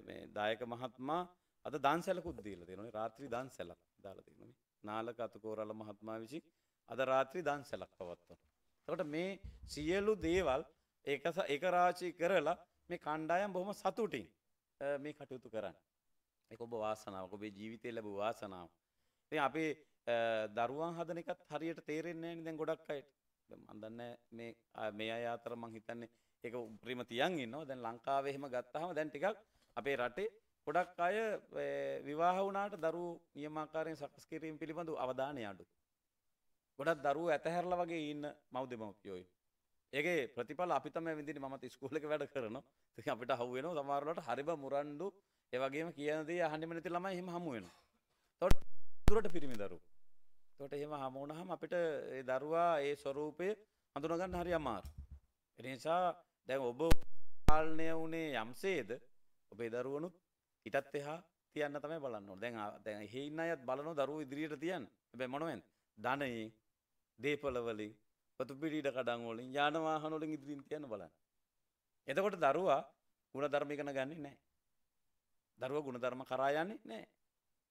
මේ දායක මහත්මයා අද දාන්සැලකුත් දීලා දෙනවා රාත්‍රී දාන්සැලක් දාලා දෙනවා මේ. නාලක අතකෝරළ මහත්මයා විසින් අද රාත්‍රී දාන්සැලක් පවත්වනවා. එතකොට මේ සියලු දේවල් ඒක ඒක රාශී කරලා මේ කණ්ඩායම් බොහොම සතුටින් මේ කටයුතු කරන්න. ඒක ඔබ වාසනාවක් ඔබේ ජීවිතේ ලැබුව වාසනාවක්. ඉතින් අපේ දරුවන් හදන එකත් හරියට තේරෙන්නේ නැහැ නේද දැන් ගොඩක් අයට. මම දන්නේ මේ මේ අය අතර මම හිතන්නේ ඒක උපරිම තියන් ඉන්නවා. දැන් ලංකාවේ එහෙම ගත්තාම දැන් ටිකක් අපේ රටේ ගොඩක් අය විවාහ වුණාට දරුවෝ නියමාකාරයෙන් සකස් කිරීම පිළිබඳ අවධානය අඩුයි. ගොඩක් දරුවෝ ඇතහැරලා වගේ ඉන්න මව්දෙමව්පියෝ ඉන්නවා. ඒකේ ප්‍රතිඵල අපි තමයි විඳින්නේ මමත් ඉස්කෝලේක වැඩ කරනවා. ඉතින් අපිට හවු වෙනවා සමහර වෙලාවට හරිම මුරණ්ඩු ඒ වගේම කියන දේ අහන්නෙම නැති ළමයි එහෙම හමු වෙනවා. ඒතකොට දුරට පිරිමි දරුවෝ එතකොට එහෙම හම වුණාම අපිට ඒ දරුවා ඒ ස්වરૂපය හඳුනා ගන්න හරි අමාරු. ඒ නිසා දැන් ඔබ පාලනය වුණේ යම්සේද ඔබේ දරුවනුත් ඊටත් එහා තියන්න තමයි බලන්න ඕනේ. දැන් දැන් එහෙ ඉන්න අයත් බලනවා දරුවෝ ඉදිරියට තියන්න. හැබැයි මොනවෙන්ද? ධනයෙන්, දීපල වලින්, පතු පිටිඩ කඩන් වලින්, යාන වාහන වලින් ඉදිරියෙන් තියන්න බලන්න. එතකොට දරුවා ಗುಣ ධර්ම ඉගෙන ගන්නේ නැහැ. දරුවා ಗುಣ ධර්ම කරා යන්නේ නැහැ.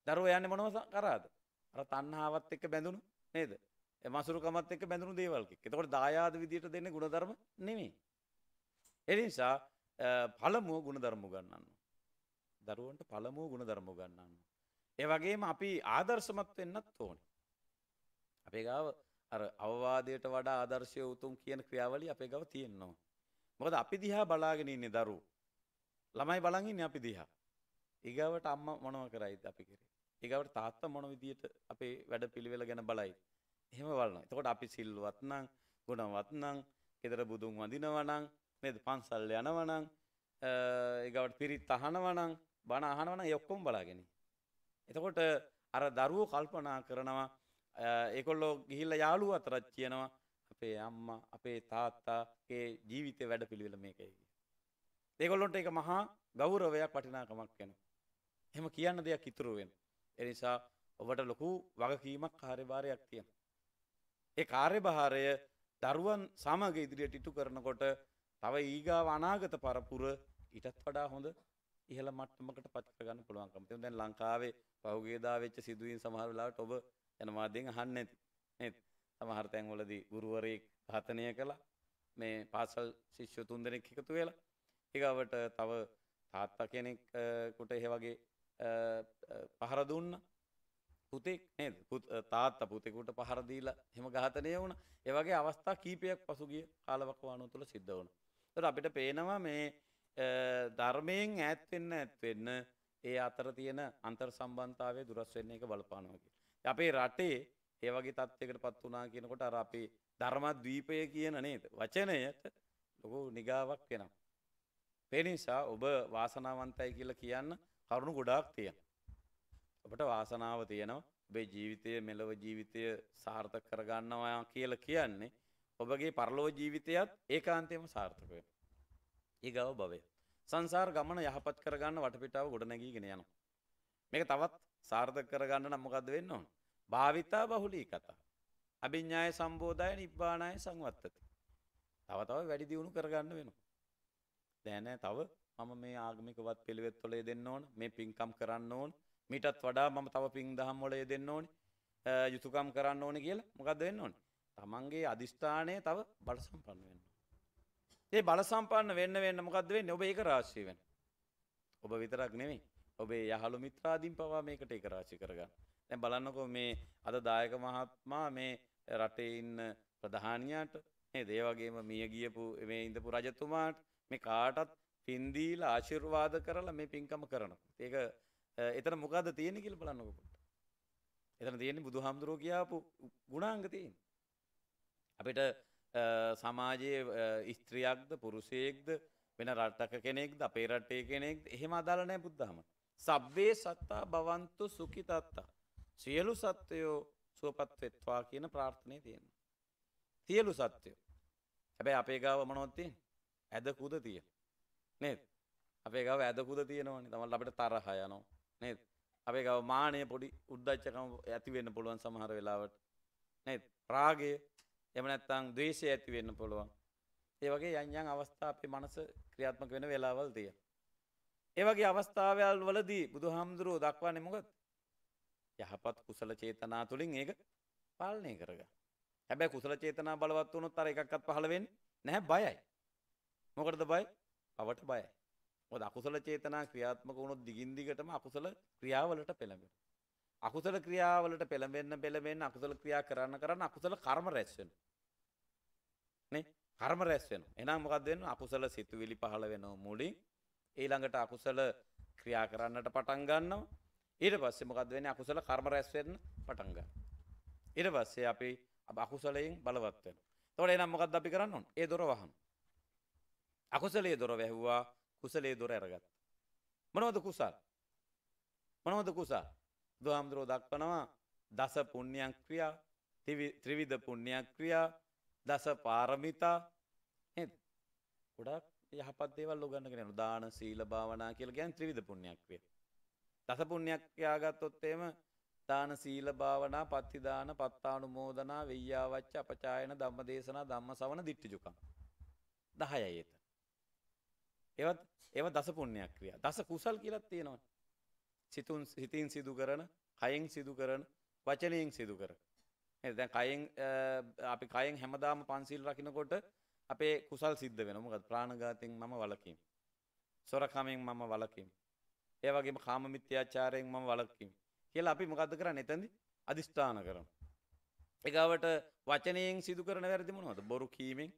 දරුවා යන්නේ මොනව කරාද? අර තණ්හාවත් එක්ක බැඳුණු නේද? ඒ මසුරුකමත් එක්ක බැඳුණු දේවල් කික්. එතකොට දායාද විදියට දෙන්නේ ಗುಣධර්ම නෙමෙයි. ඒ නිසා පළමුව ಗುಣධර්ම උගන්වන්න. දරුවන්ට පළමුව ಗುಣධර්ම උගන්වන්න. ඒ වගේම අපි ආදර්ශමත් වෙන්නත් ඕනේ. අපේ ගාව අර අවවාදයට වඩා ආදර්ශය උතුම් කියන ක්‍රියාවලිය අපේ ගාව තියෙනවා. මොකද අපි දිහා බලාගෙන ඉන්නේ දරුවෝ. ළමයි බලන් ඉන්නේ අපි දිහා. ඊගාවට අම්මා මොනව කරයිද අපි කරේ? ඒකට තාත්තා මොන විදියට අපේ වැඩ පිළිවෙල ගැන බලයි. එහෙම බලනවා. එතකොට අපි සිල්වත් නම්, ගුණවත් නම්, ඊතර බුදුන් වඳිනවා නම්, නේද? පන්සල් යනවා නම්, ඒකට පිරිත් අහනවා නම්, බණ අහනවා නම් ඒ ඔක්කොම බලාගෙන. එතකොට අර දරුවෝ කල්පනා කරනවා ඒකොල්ලෝ ගිහිල්ලා යාළුවෝ අතරත් කියනවා අපේ අම්මා, අපේ තාත්තාගේ ජීවිතේ වැඩ පිළිවෙල මේකයි. ඒගොල්ලොන්ට ඒක මහා ගෞරවයක් වටිනාකමක් වෙනවා. එහෙම කියන්න දෙයක් ඉතුරු වෙනවා. එනිසා ඔබට ලොකු වගකීමක් කාර්යභාරයක් තියෙන. ඒ කාර්යභාරය දරුවන් සමග ඉදිරියට ඉටු කරනකොට තව ඊගාව අනාගත පරපුර ඊටත් වඩා හොඳ ඉහළ මට්ටමකට පත් කරගන්න පුළුවන්කම තියෙනවා. දැන් ලංකාවේ පහුගියදා වෙච්ච සිදුවීම් සමහර වෙලාවට ඔබ යන මාධ්‍යෙන් අහන්නේ නැති. නේද? සමහර තැන්වලදී ගුරුවරයෙක් ඝාතනය කළා. මේ පාසල් ශිෂ්‍ය තුන් දෙනෙක් එකතු වෙලා ඊගාවට තව තාත්තා කෙනෙක්ට එහෙ වගේ පහර දුන්න පුතෙක් නේද තාත්තා පුතෙකුට පහර දීලා එහෙම ඝාතනය වුණා. ඒ වගේ අවස්ථා කීපයක් පසුගිය කාලවකවානුව තුළ සිද්ධ වුණා. ඒතර අපිට පේනවා මේ ධර්මයෙන් ඈත් වෙන්න ඈත් වෙන්න ඒ අතර තියෙන අන්තර් සම්බන්ධතාවය දුරස් වෙන්න එක බලපානවා කියලා. අපේ රටේ ඒ වගේ තත්යකට පත් වනා කියනකොට අර අපි ධර්මද්වීපය කියන නේද වචනයට ලොකු නිගාවක් වෙනවා. පෙනිසා ඔබ වාසනාවන්තයි කියලා කියන්න කරුණු ගොඩාක් තියෙනවා. අපට වාසනාව තියෙනවා. ඔබේ ජීවිතය මෙලව ජීවිතය සාර්ථක කරගන්නවා කියලා කියන්නේ ඔබගේ පරලෝ ජීවිතයත් ඒකාන්තයෙන්ම සාර්ථක වෙනවා. ඊගව භවය. සංසාර ගමන යහපත් කරගන්න වටපිටාව ගොඩනැගීගෙන යනවා. මේක තවත් සාර්ථක කරගන්න නම් මොකද්ද වෙන්න ඕන? භාවිතා බහුලී කතා. අභිඥාය සම්බෝධය නිබ්බාණය සංවත්තති. තව තව වැඩි දියුණු කරගන්න වෙනවා. දැන තව මම මේ ආගමිකවත් පිළිවෙත් වල යෙදෙන්න ඕන මේ පින්කම් කරන්න ඕන මීටත් වඩා මම තව පින් දහම් වල යෙදෙන්න ඕනේ යුතුයකම් කරන්න ඕනේ කියලා මොකද්ද වෙන්න ඕනේ තමන්ගේ අදිෂ්ඨානය තව බල සම්පන්න වෙන්න ඒ බල සම්පන්න වෙන්න වෙන්න මොකද්ද වෙන්නේ ඔබ ඒක රාශී වෙන ඔබ විතරක් නෙමෙයි ඔබේ යහළු මිත්‍රාදීන් පවා මේකට ඒක රාශී කරගන්න දැන් බලන්නකෝ මේ අද දායක මහත්මයා මේ රටේ ඉන්න ප්‍රධානියාට නේද ඒ වගේම මිය ගියපු මේ ඉඳපු රජතුමාට මේ කාටත් පින් දීලා ආශිර්වාද කරලා මේ පින්කම කරනවා. ඒක එතන මොකද්ද තියෙන්නේ කියලා බලන්නකො පොඩ්ඩක්. එතන තියෙන්නේ බුදුහාමුදුරුවෝ කියාපු ගුණාංග තියෙන්නේ. අපිට සමාජයේ ස්ත්‍රියක්ද පුරුෂයෙක්ද වෙන රටක කෙනෙක්ද අපේ රටේ කෙනෙක්ද එහෙම අදාළ නැහැ බුද්ධහමට. සබ්වේ සත්තා භවන්තු සුඛිතත්තා. සියලු සත්වයෝ සුවපත් වෙත්වා කියන ප්‍රාර්ථනය තියෙනවා. සියලු සත්වයෝ. හැබැයි අපේ ගාව මොනවද තියෙන්නේ? ඇද කුද තියෙනවා. නේද? අපේ ගාව ඇදකුද තියෙනවනේ. තමයි අපිට තරහ යනවා. නේද? අපේ ගාව මාණය පොඩි උද්දච්චකම ඇති වෙන්න පුළුවන් සමහර වෙලාවට. නේද? රාගය එහෙම නැත්නම් ද්වේෂය ඇති වෙන්න පුළුවන්. ඒ වගේ යම් යම් අවස්ථා අපේ මනස ක්‍රියාත්මක වෙන වෙලාවල් තියෙනවා. ඒ වගේ අවස්ථාවල් වලදී බුදුහාමුදුරුව දක්වන්නේ මොකද? යහපත් කුසල චේතනා තුලින් ඒක පාලනය කරගන්න. හැබැයි කුසල චේතනා බලවත් වුණොත් අර එකක්වත් පහළ වෙන්නේ නැහැ බයයි. මොකටද බය? අවට බයයි. මොකද අකුසල චේතනා ක්‍රියාත්මක වුණොත් දිගින් දිගටම අකුසල ක්‍රියාවලට පෙළඹෙනවා. අකුසල ක්‍රියාවලට පෙළඹෙන්න පෙළඹෙන්න අකුසල ක්‍රියා කරන්න කරන්න අකුසල කර්ම රැස් වෙනවා. නේ? කර්ම රැස් වෙනවා. එහෙනම් මොකද වෙන්නේ? අකුසල සිතුවිලි පහළ වෙනවා මුලින්. ඊළඟට අකුසල ක්‍රියා කරන්නට පටන් ගන්නවා. ඊට පස්සේ මොකද වෙන්නේ? අකුසල කර්ම රැස් වෙන්න පටන් ගන්නවා. ඊට පස්සේ අපි අකුසලයෙන් බලවත් වෙනවා. එතකොට එහෙනම් මොකද්ද අපි කරන්න ඕන? ඒ දොර වහනවා. අකුසලේ දොර වැැහ්වා කුසලේ දොර ඇරගත්. මනවද කුසල් මනවද කුසල් දහාමුදුරෝ දක්වනවා දස පුුණ්‍යයක් ක්‍රියා ත්‍රිවිධ පුුණ්‍යයක් ක්‍රියා දස පාරමිතා ගොඩක් යහපත් දේවල් ලොගන්නගෙන දාන සීල භාවනා කියලා ගැන් ත්‍රිවිධ පුුණ්‍යයක් වේ දස පුුණ්‍යයක් යාගත්තොත්තේම දාන සීල භාවනා පත්තිදාන පත්තානු මෝදනා වෙයාවච්ච අපචායන ධම්ම දේශනා ධම්ම සවන දිට්ටිජුකම් දහයයට ඒවත් ඒව දස පුණ්‍යයක් ක්‍රියා. දස කුසල් කියලත් තියෙනවා. සිතුන් සිතින් සිදු කරන, කයෙන් සිදු කරන, වචනයෙන් සිදු කරන. නේද? දැන් කයෙන් අපි කයෙන් හැමදාම පන්සිල් රකින්නකොට අපේ කුසල් සිද්ධ වෙනවා. මොකද ප්‍රාණඝාතයෙන් මම වළකින්. සොරකමෙන් මම වළකින්. ඒ වගේම කාම මිත්‍යාචාරයෙන් මම වළකින්. කියලා අපි මොකද්ද කරන්නේ? එතෙන්දි අදිස්ථාන කරනවා. ඒගවට වචනයෙන් සිදු කරන වැරදි මොනවද? බොරු කීමෙන්,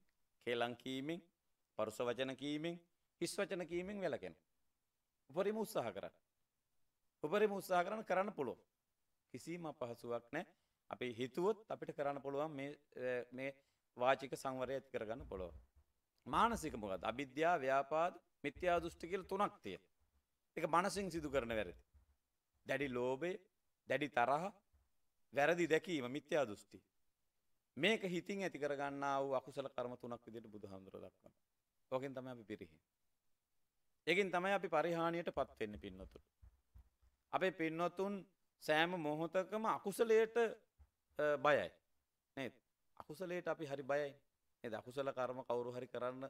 කේලම් කීමෙන්, පරුස වචන කීමෙන් හිස් වචන කීමෙන් වැළකෙන. උපරිම උත්සාහ කරන්න. උපරිම උත්සාහ කරන්න කරන්න පුළුවන්. කිසිම අපහසුාවක් නැහැ. අපි හිතුවොත් අපිට කරන්න පුළුවන් මේ මේ වාචික සංවරය ඇති කරගන්න පුළුවන්. මානසික මොකද? අවිද්‍යාව, ව්‍යාපාද, මිත්‍යා දෘෂ්ටි කියලා තුනක් තියෙනවා. ඒක මනසින් සිදු කරන වැරදි. දැඩි ලෝභය, දැඩි තරහ, වැරදි දැකීම මිත්‍යා දෘෂ්ටි. මේක හිතින් ඇති කරගන්නා වූ අකුසල කර්ම තුනක් විදිහට බුදුහාමුදුරුවෝ දක්වනවා. ඕකෙන් තමයි අපි පිරිහින්නේ. එකින් තමයි අපි පරිහානියට පත්වෙන්න පින්නතුට. අපේ පින්නොතුන් සෑම මොහොතකම අකුසලයට බයයි. නේ අකුසලයට අපි හරි බයයි එ අකුසල කර්ම කවුරු හරි කරන්න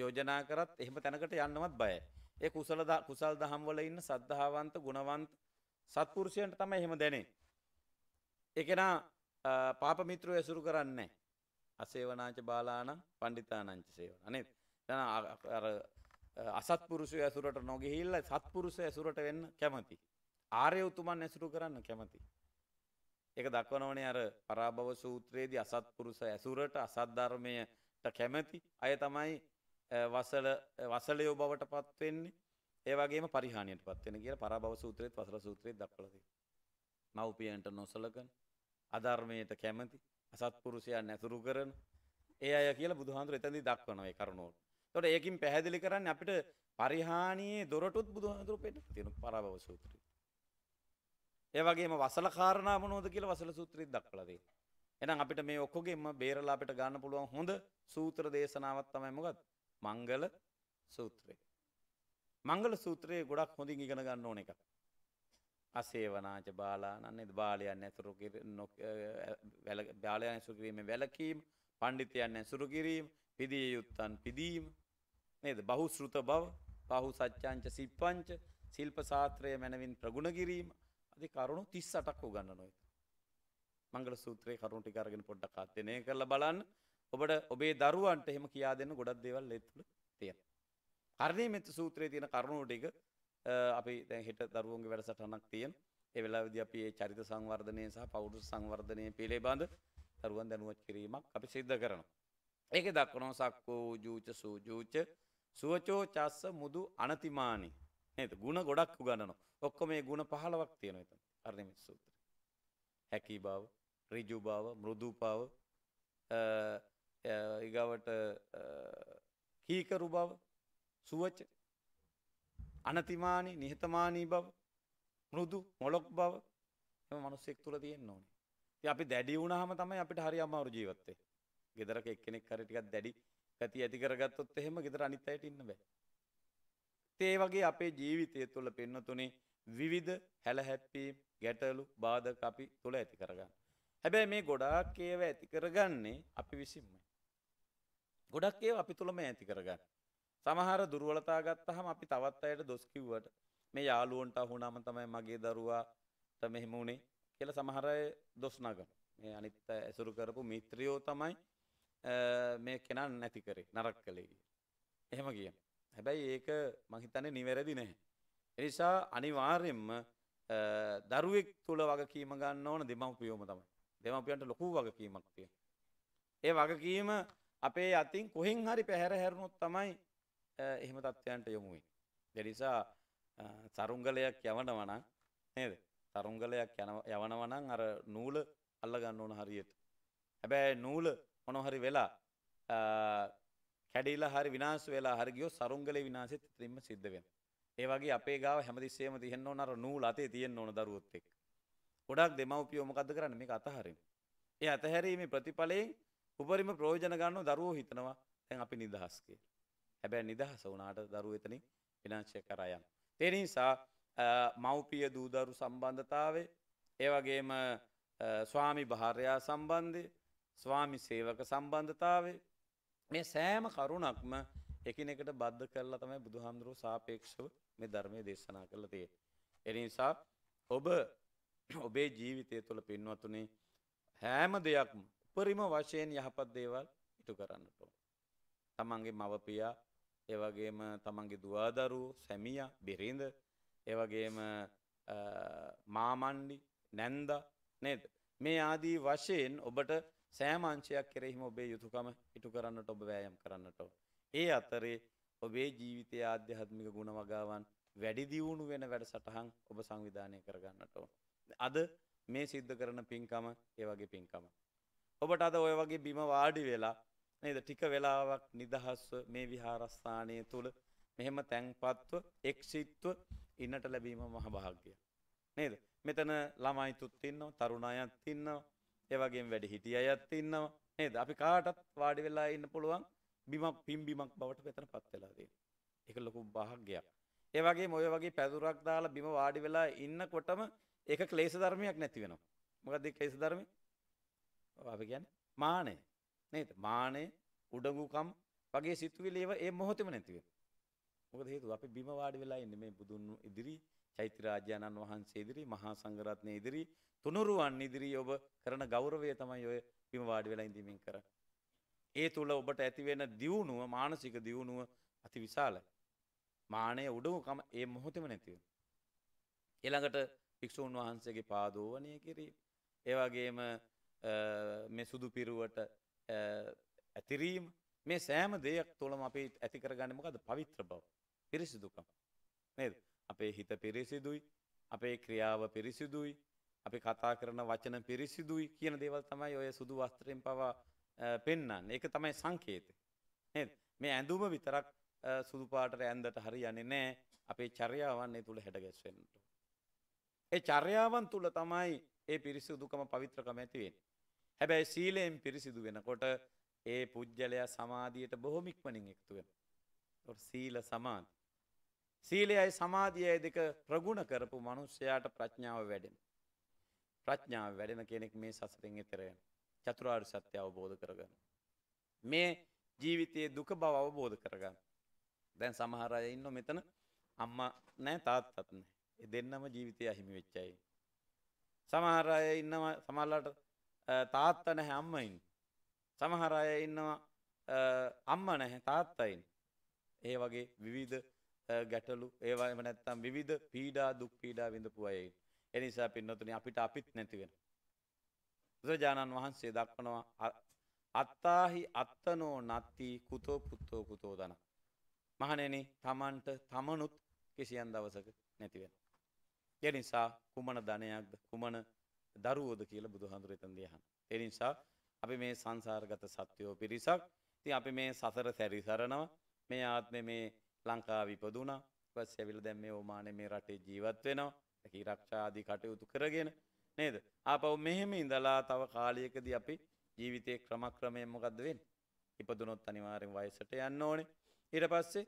යෝජනා කරත් එහෙම තැනකට යන්නවත් බය. ඒ කුසල කුසල් දහම්වල ඉන්න සද්ධාවන්ත ගුණවන්ත සත්පුරුෂයන්ට තම එහෙම දැනේ. එකනා පාපමිත්‍රව ඇසුරු කරන්නේ. අසේවනාච බාලාන පණ්ඩිතානංච සේව අනෙත් තැන අසත්පුරුෂය ඇසුරට නොගිහිල්ලා සත්පුරුෂය ඇසුරට වෙන්න කැමති. ආර්ය උතුමන් ඇසුරු කරන්න කැමති. ඒක දක්වනෝනේ අර පරාභව සූත්‍රයේදී අසත්පුරුෂ ඇසුරට අසත් ධර්මයට කැමති අය තමයි වසල වසලයෝ බවට පත් වෙන්නේ. ඒ වගේම පරිහානියට පත් වෙන කියලා පරාභව සූත්‍රයේත් වසල සූත්‍රයේත් දක්වලා තියෙනවා. මව්පියන්ට නොසලකන අධර්මයට කැමති අසත්පුරුෂයන් ඇසුරු කරන ඒ අය කියලා බුදුහාඳුර එතනදී දක්වනවා ඒ කරුණෝට. තොට ඒකින් පැහැදිලි කරන්න අපිට පරිහානයේ දොරටුත් බුදුහඳුර පෙට තියෙන පරබව සූත්‍රය. ඒවගේම වසල කාරණාව නෝද කියල වසල සූත්‍රීත් දක්ලදේ. එනම් අපිට මේ ඔක්කොගේම බේරලා අපිට ගන්න පුළුවන් හොඳ සූත්‍ර දේශනාවත් තමයි මොකත් මංගල සූත්‍රය. මංගල සූත්‍රයේ ගොඩක් හොඳින් ඉගෙන ගන්න ඕන එක. අසේවනාච බාලා නන්නෙ බාලයන් ඇතුරු බාලයන් ඇසුකිරීම වැලකීම් පණ්ඩිතයන් ඇසුරු කිරීම පිදිය යුත්තන් පිදීම නේද බහුශෘත බව පහු සච්චංච සිප්පංච සිල්ප සාත්‍රය මැනවින් ප්‍රගුණ කිරීම අධි කරුණු තිස් අටක් උගන්න නොයි. මංගල සූත්‍රයේ කරුණටි කරගෙන පොඩ්ඩක් අධ්‍යනය කරලා බලන්න ඔබට ඔබේ දරුවන්ට එහෙම කියා දෙන්න ගොඩක් දේවල් එතුළ තියෙන. කරණය මෙත සූත්‍රයේ තියෙන කරුණු ටික අපි හෙට දරුවන්ගේ වැඩසටනක් තියෙන් එවෙලා විදි අපේ චරිත සංවර්ධනය සහ පෞුරු සංවර්ධනය පිළිබඳ දරුවන් දැනුවත් කිරීමක් අපි සිද්ධ කරනවා. ඒක දක්වනෝ සක්කෝ ජූච සූජූච සුවචෝ චස්ස මුදු අනතිමානි නේද? ಗುಣ ගොඩක් උගන්නනවා. ඔක්කොම මේ ಗುಣ 15ක් තියෙනවා එතන. අර්ධමෙත් සූත්‍රය. හැකී බව, ඍජු බව, මෘදු බව, ඊගවට කීකරු බව, සුවච අනතිමානි, නිහතමානී බව, මෘදු මොලොක් බව එම මිනිස්සෙක් තුල තියෙන්න ඕනේ. ඉතින් අපි දැඩි වුණාම තමයි අපිට හරි අමාරු ජීවිතේ. ගෙදරක එක්කෙනෙක් හරි ටිකක් දැඩි පැති ඇති කරගත්තොත් එහෙම ගෙදර අනිත් අයට ඉන්න බෑ. තේ වගේ අපේ ජීවිතය තුළ පෙන්නතුනේ විවිධ හැලහැප්පීම් ගැටලු බාධක අපි තුළ ඇති කරගන්න. හැබැයි මේ ගොඩාක් ඒව ඇති කරගන්නේ අපි විසින්මයි. ගොඩක් ඒව අපි තුළම ඇති කරගන්න. සමහර දුර්වලතා ගත්තහම අපි තවත් අයට දොස් කිව්වට මේ යාළුවන්ට අහුණාම තමයි මගේ දරුවාට මෙහෙම වුණේ කියලා සමහර දොස් නගන. මේ අනිත් ඇසුරු කරපු මිත්‍රයෝ තමයි මේ කෙනන් නැති කරේ නරක් කළේ එහෙම කියන. හැබැයි ඒක මං හිතන්නේ නිවැරදි නැහැ. ඒ නිසා අනිවාර්යෙන්ම දරුවෙක් තුල වගකීම ගන්න ඕන දෙමව්පියෝම තමයි. දෙමව්පියන්ට ලොකු වගකීමක් තියෙනවා. ඒ වගකීම අපේ අතින් කොහෙන් හරි පැහැර හැරුණොත් තමයි එහෙම තත්ත්වයන්ට යොමු වෙන්නේ. ඒ නිසා තරුංගලයක් යවනවා නම් නේද? තරුංගලයක් යවනවා නම් අර නූල අල්ල ගන්න ඕන හරියට. හැබැයි නූල මොනවහරි වෙලා කැඩිලා හරි විනාශ වෙලා හරි ගියොත් සරුංගලේ විනාශෙත් එතනින්ම සිද්ධ වෙනවා. ඒ වගේ අපේ ගාව හැමතිස්සෙම තියෙන්න ඕන අර නූල් අතේ තියෙන්න ඕන දරුවොත් එක්ක. ගොඩක් දෙමව්පියෝ මොකද්ද කරන්නේ මේක අතහරින. ඒ අතහැරීමේ ප්‍රතිඵලයෙන් උපරිම ප්‍රයෝජන ගන්නව දරුවෝ හිතනවා දැන් අපි නිදහස් කියලා. හැබැයි නිදහස වුණාට දරුවෝ එතනින් විනාශය කරා යන. ඒ නිසා මව්පිය දූදරු සම්බන්ධතාවය ඒ වගේම ස්වාමි භාර්යා සම්බන්ධය ස්වාමි සේවක සම්බන්ධතාවය මේ සෑම කරුණක්ම එකිනෙකට බද්ධ කරලා තමයි බුදුහාමුදුරුව සාපේක්ෂව මේ ධර්මය දේශනා කරලා තියෙන්නේ. ඒ නිසා ඔබ ඔබේ ජීවිතය තුළ පින්වතුනේ හැම දෙයක්ම උපරිම වශයෙන් යහපත් දේවල් ඉටු කරන්නට ඕන. තමන්ගේ මවපියා, ඒ වගේම තමන්ගේ දුවදරුවෝ, සැමියා, බිරිඳ, ඒ වගේම මාමණ්ඩි, නැන්දා නේද? මේ ආදී වශයෙන් ඔබට සෑම අංශයක් කෙරෙහිම ඔබේ යුතුයකම ඉටු කරන්නට ඔබ වෑයම් කරන්නට ඒ අතරේ ඔබේ ජීවිතයේ ආධ්‍යාත්මික ගුණ වගාවන් වැඩි දියුණු වෙන වැඩසටහන් ඔබ සංවිධානය කරගන්නට අද මේ සිද්ධ කරන පින්කම ඒ වගේ පින්කම. ඔබට අද ඔය වගේ බිම වාඩි වෙලා නේද ටික වෙලාවක් නිදහස්ව මේ විහාරස්ථානය තුළ මෙහෙම තැන්පත්ව එක්සිත්ව ඉන්නට ලැබීම මහ භාග්‍ය. නේද මෙතන ළමයි තුත් ඉන්නවා තරුණ අයත් ඉන්නවා ඒවගේම වැඩ හිටිය අයත් ඉන්නවා නේද අපි කාටත් වාඩි වෙලා ඉන්න පුළුවන් බිමක් පිම්බිමක් බවට පෙතන පත් වෙලාදී. එක ලොකු භාග්‍යයක්. ඒවගේ මොය වගේ පැදුරක් දාලා බිම වාඩි වෙලා ඉන්න කොටම එක කලේස ධර්මයක් නැති වෙනවා. මොකද කලේස ධර්ම අප ගැන මානය නේත මානය උඩගුකම් වගේ සිතුවිලේව ඒ මොහොතම නැතිව. මොකද හේතු අපි බිම වාඩි වෙලා ඉන්න මේ බුදුන් ඉදිරි චෛත්‍යරාජානන් වහන්සේ ඉදිරි මහා සංඝරත්නය ඉදිරි තුනුරුවන් ඉදිරි ඔබ කරන ගෞරවය තමයි ඔය පිම වාඩි වෙලා ඉඳීමෙන් කරන්නේ. ඒ තුළ ඔබට ඇතිවෙන දියුණුව මානසික දියුණුව අති විශාලයි. මානය උඩුකම ඒ මොහොතම නැතිව. එළඟට භික්‍ෂූන් වහන්සේගේ පාදෝවනය කිරීම. ඒවගේම මේ සුදු පිරුවට ඇතිරීම මේ සෑම දෙයක් තුළම අපි ඇතිකර ගන්නමකද පවිත්‍ර බව පිරිසිදුකම්. නේද. අපේ හිත පිරිසිදුයි අපේ ක්‍රියාව පිරිසිදුයි අපි කතා කරන වචන පිරිසිදුයි කියන දේවල් තමයි ඔය සුදු වස්ත්‍රයෙන් පවා පෙන්න්න ඒක තමයි සංකේත මේ ඇඳුම විතරක් සුදුපාටට ඇන්දට හරි යන්නේ නෑ අපේ චර්යාවන්නේ තුළ හැඩගැස්වෙන්ට. ඒ චර්යාවන් තුළ තමයි ඒ පිරිසිදුකම පවිත්‍රකම ඇතිවෙන්. හැබැයි සීලයෙන් පිරිසිදු වෙනකොට ඒ පුද්ගලයා සමාධියයට බොහොමික්මනින් එක්තුවෙන. සීල සමාධ සීලයයි සමාධියයි දෙක ප්‍රගුණ කරපු මනුස්සයාට ප්‍රඥාව වැඩෙන. ප්‍රඥාව වැඩෙන කෙනෙක් මේ සසතින් එතරෙන. චතුරාර් සත්‍ය අවබෝධ කරගන්න. මේ ජීවිතයේ දුක බව අවබෝධ කරගන්න. දැන් සමහරය ඉන්න මෙතන අම්ම නෑ තාත්තත් නෑ. දෙන්නම ජීවිතය අහිමි වෙච්චයි. සමහර අය ඉන්නවා සමල්ලට තාත්ත නැහැ අම්මයින්. සමහර අය ඉන්නවා අම්ම නැහැ තාත්තයින්. ඒ වගේ විවිධ ගැටලු ඒවාම නැත්තම් විවිධ පීඩා දුක් පීඩා විඳපු අයයි. එනිසා පින්නතුනි අපිට අපිත් නැති වෙන. බුදුරජාණන් වහන්සේ දක්වනවා අත්තාහි අත්තනෝ නත්ති කුතෝ පුත්තෝ කුතෝ දන. මහණෙනි තමන්ට තමනුත් කිසියන් දවසක නැති වෙන. ඒ නිසා කුමන ධනයක්ද කුමන දරුවෝද කියලා බුදුහාඳුර එතනදී අහන. ඒ නිසා අපි මේ සංසාරගත සත්වයෝ පිරිසක්. ඉතින් අපි මේ සසර සැරිසරනවා. මේ ආත්මේ මේ ලංකාව ඉපදුනා. ඊපස්සේ ඇවිල්ලා දැන් මේ ඕමානේ මේ රටේ ජීවත් වෙනවා. රැකී ආරක්ෂා ආදී කටයුතු කරගෙන නේද? ආපහු මෙහෙම ඉඳලා තව කාලයකදී අපි ජීවිතේ ක්‍රමක්‍රමයෙන් මොකද්ද වෙන්නේ? ඉපදුනොත් අනිවාර්යෙන් වයසට යන්න ඕනේ. ඊට පස්සේ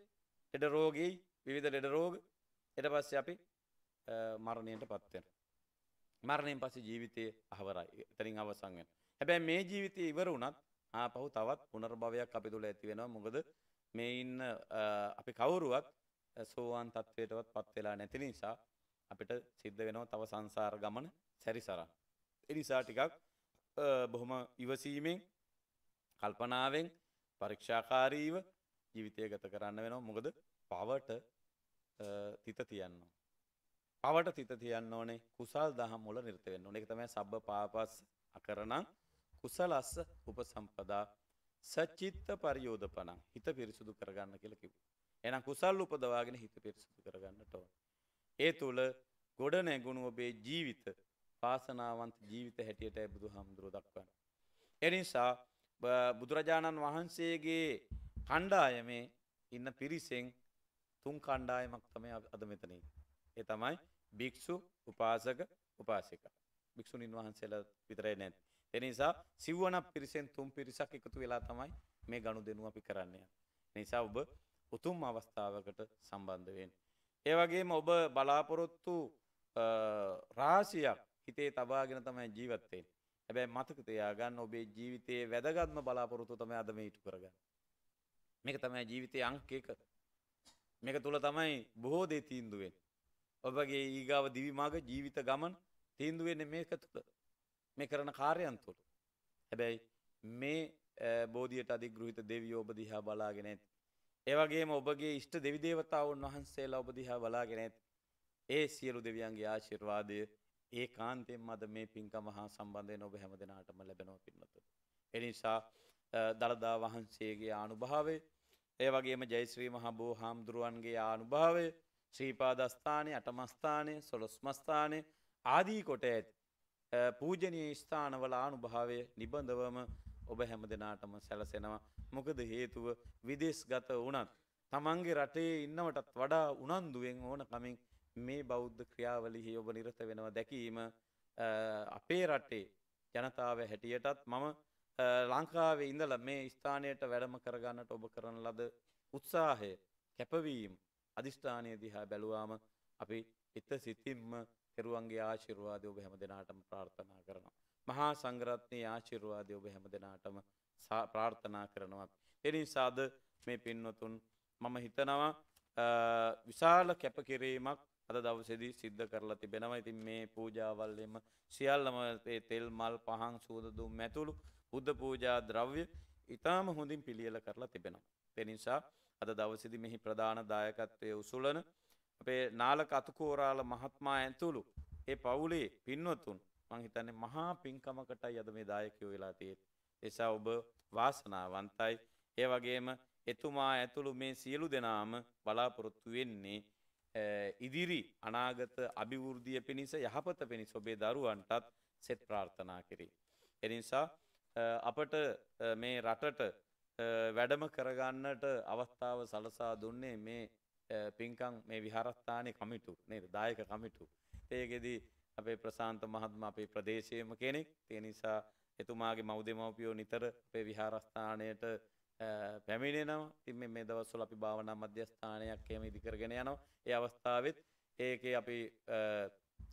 ලෙඩ රෝගී විවිධ ලෙඩ රෝග ඊට පස්සේ අපි මරණයටපත් වෙනවා. මරණයෙන් පස්සේ ජීවිතයේ අහවරයි. එතනින් අවසන් වෙනවා. හැබැයි මේ ජීවිතේ ඉවර වුණත් ආපහු තවත් පුනර්භවයක් අපි තුල ඇති වෙනවා. මොකද මේ ඉන්න අපි කවුරුවත් සෝවාන් තත්ත්වයටවත් පත් වෙලා නැති නිසා අපිට සිද්ධ වෙනවා තව සංසාර ගමන සැරිසරන්න. ඒ නිසා ටිකක් බොහොම ඉවසීමෙන් කල්පනාවෙන් පරීක්ෂාකාරීව ජීවිතය ගත කරන්න වෙනවා. මොකද පවට තිත තියන්න. පවට තිත තියන්න ඕනේ කුසල් දහම් වල නිරත වෙන්න ඕනේ. ඒක තමයි සබ්බ පාපස් අකරණං කුසලස්ස උපසම්පදා සච්චිත්ත පරියෝධපනං හිත පිරිසුදු කරගන්න කියලා කිව්ව. එහෙනම් කුසල් උපදවාගෙන හිත පිරිසුදු කරගන්නට ඕන. ඒ තුල ගොඩ නැගුණු ඔබේ ජීවිත පාසනාවන්ත ජීවිත හැටියටයි බුදුහාමුදුරුව දක්වන්නේ. ඒ නිසා බුදුරජාණන් වහන්සේගේ කණ්ඩායමේ ඉන්න පිරිසෙන් තුන් කණ්ඩායමක් තමයි අද මෙතන ඒ තමයි භික්ෂු උපාසක උපාසික. භික්ෂුණීන් වහන්සේලා විතරයි නැති. එනිසා සිව්වනක් පිරිසෙන් තුන් පිරිසක් එකතු වෙලා තමයි මේ ගනුදෙනු අපි කරන්නේ. නිසා ඔබ උතුම් අවස්ථාවකට සම්බන්ධ වෙන්න. ඒ වගේම ඔබ බලාපොරොත්තු රාශියක් හිතේ තබාගෙන තමයි ජීවත් වෙන්නේ. හැබැයි මතක තියාගන්න ඔබේ ජීවිතයේ වැදගත්ම බලාපොරොත්තු තමයි අද මේ ඉටු කරගන්නේ. මේක තමයි ජීවිතයේ අංක එක. මේක තුල තමයි බොහෝ දේ තීන්දුව වෙන්නේ. ඔබගේ ඊගාව දිවි මාර්ග ජීවිත ගමන තීන්දුව වෙන්නේ මේක තුල. මේ කරන කාර්යයන් තුළ. හැබැයි මේ බෝධියට අධිග්‍රහිත දෙවියෝ ඔබ දිහා බලාගෙන ඇති. ඒ වගේම ඔබගේ ඉෂ්ට දෙවි දේවතාවුන් වහන්සේලා ඔබ දිහා බලාගෙන ඇති. ඒ සියලු දෙවියන්ගේ ආශිර්වාදය ඒකාන්තයෙන්ම අද මේ පින්කම හා සම්බන්ධ වෙන ඔබ හැම දිනාටම ලැබෙනවා පින්වතුනි. ඒ නිසා දළදා වහන්සේගේ ආනුභාවය ඒ වගේම ජයශ්‍රී මහා බෝ හාමුදුරුවන්ගේ ආනුභාවය ශ්‍රීපාදස්ථානය අටමස්ථානය සොළොස්මස්ථානය ආදී කොට ඇති පූජනී ස්ථානවල ආනුභාවය නිබඳවම ඔබ හැම දෙනාටම සැලසෙනවා. මොකද හේතුව විදේශගත වුණත්. තමන්ගේ රටේ ඉන්නවටත් වඩා උනන්දුවෙන් ඕන කමින් මේ බෞද්ධ ක්‍රියාවලිහි ඔබ නිරත වෙනවා දැකීම අපේ රටේ ජනතාව හැටියටත් මම ලංකාවේ ඉඳල මේ ස්ථානයට වැඩම කරගන්නට ඔබ කරන ලද උත්සාහය කැපවීම් අධිෂ්ඨානය දිහා බැලුවාම අපි හිත සිතින්ම තෙරුවන්ගේ ආශිර්වාදය ඔබ හැම දෙනාටම ප්‍රාර්ථනා කරනවා. මහා සංග්‍රත්නයේ ආශිර්වාදය ඔබ හැම දෙනාටම ප්‍රාර්ථනා කරනවා. එනිසාද මේ පින්නතුන් මම හිතනවා විශාල කැපකිරීමක් අද දවසේදී සිද්ධ කරලා තිබෙනවා. ඉතින් මේ පූජාවල් එම සියල්ලම මේ තෙල් මල් පහන් සුවඳ දුම් ඇතුළු බුද්ධ පූජා ද්‍රව්‍ය ඊටාම හොඳින් පිළියෙල කරලා තිබෙනවා. ඒ නිසා අද දවසේදී මෙහි ප්‍රධාන දායකත්වයේ උසුලන අපේ නාලක අතුකෝරාල මහත්මා ඇතුළු ඒ පවුලේ පින්වතුන් මං හිතන්නේ මහා පින්කමකටයි අද මේ දායකයෝ වෙලා තියෙන්නේ. එසා ඔබ වාසනාවන්තයි. ඒ වගේම එතුමා ඇතුළු මේ සියලු දෙනාම බලාපොරොත්තු වෙන්නේ ඉදිරි අනාගත අභිවෘද්ධිය පිණිස යහපත පිණිස ඔබේ දරුවන්ටත් සෙත් ප්‍රාර්ථනා කිරීම. එනිසා අපට මේ රටට වැඩම කරගන්නට අවස්ථාව සලසා දුන්නේ මේ පින්කං මේ විහාරස්ථානය කමිටු නේද දායක කමිටු. ඒකෙදී අපේ ප්‍රසාන්ත මහත්ම අපේ ප්‍රදේශයම කෙනෙක් තිය නිසා එතුමාගේ මෞදෙමවපියෝ නිතර අපේ විහාරස්ථානයට පැමිණෙනවා තින් මේ දවස්සොල අපි භාවනා මධ්‍යස්ථානයක් එම ඉදිකරගෙන යනවා ඒ අවස්ථාවත් ඒක අපි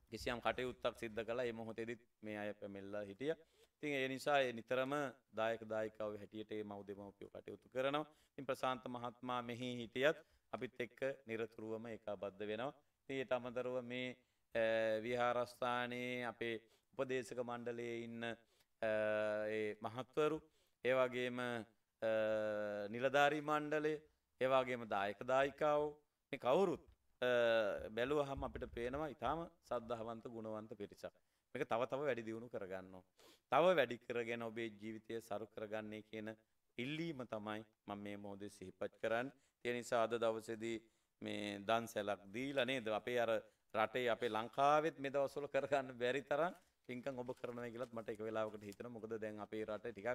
කිසියම් කටයුත්තක් සිද්ධ කලා ඒ මොහොතෙදිත් මේ අය පැමෙල්ලා හිටිය තින් ඒ නිසා ඒ නිතරම දායක දායකව හැටියට මෞදෙමවපියෝ කටයුතු කරනවා තින් ප්‍රසාන්ත මහත්මා මෙහි හිටියත් අපිත් එක්ක නිරතුරුවම ඒකාබද්ධ වෙනවා. ඊට අමතරව මේ විහාරස්ථානයේ අපේ උපදේශක මණ්ඩලයේ ඉන්න මහත්වරු ඒ වගේම නිලධාරී මණ්ඩලය ඒ වගේම දායක දායිකාවෝ මේ කවුරුත් බැලුවහම අපිට පේනවා ඊටාම සද්ධාවන්ත ගුණවන්ත පිරිසක්. මේක තව තව වැඩි දියුණු කරගන්නවා. තව වැඩි කරගෙන ඔබේ ජීවිතය සරු කරගන්නේ කියන ඉල්ලීම තමයි මම මේ මොහොතේ සිහිපත් කරන්නේ. ඒ නිසා අද දවසේදී මේ දන්සැලක් දීලා නේද අපේ අර රටේ අපේ ලංකාවෙත් මේ දවස්වල කරගන්න බැරි තරම් පින්කම් ඔබ කරනවා කියලාත් මට එක වෙලාවකට හිතෙනවා. මොකද දැන් අපේ රට ටිකක්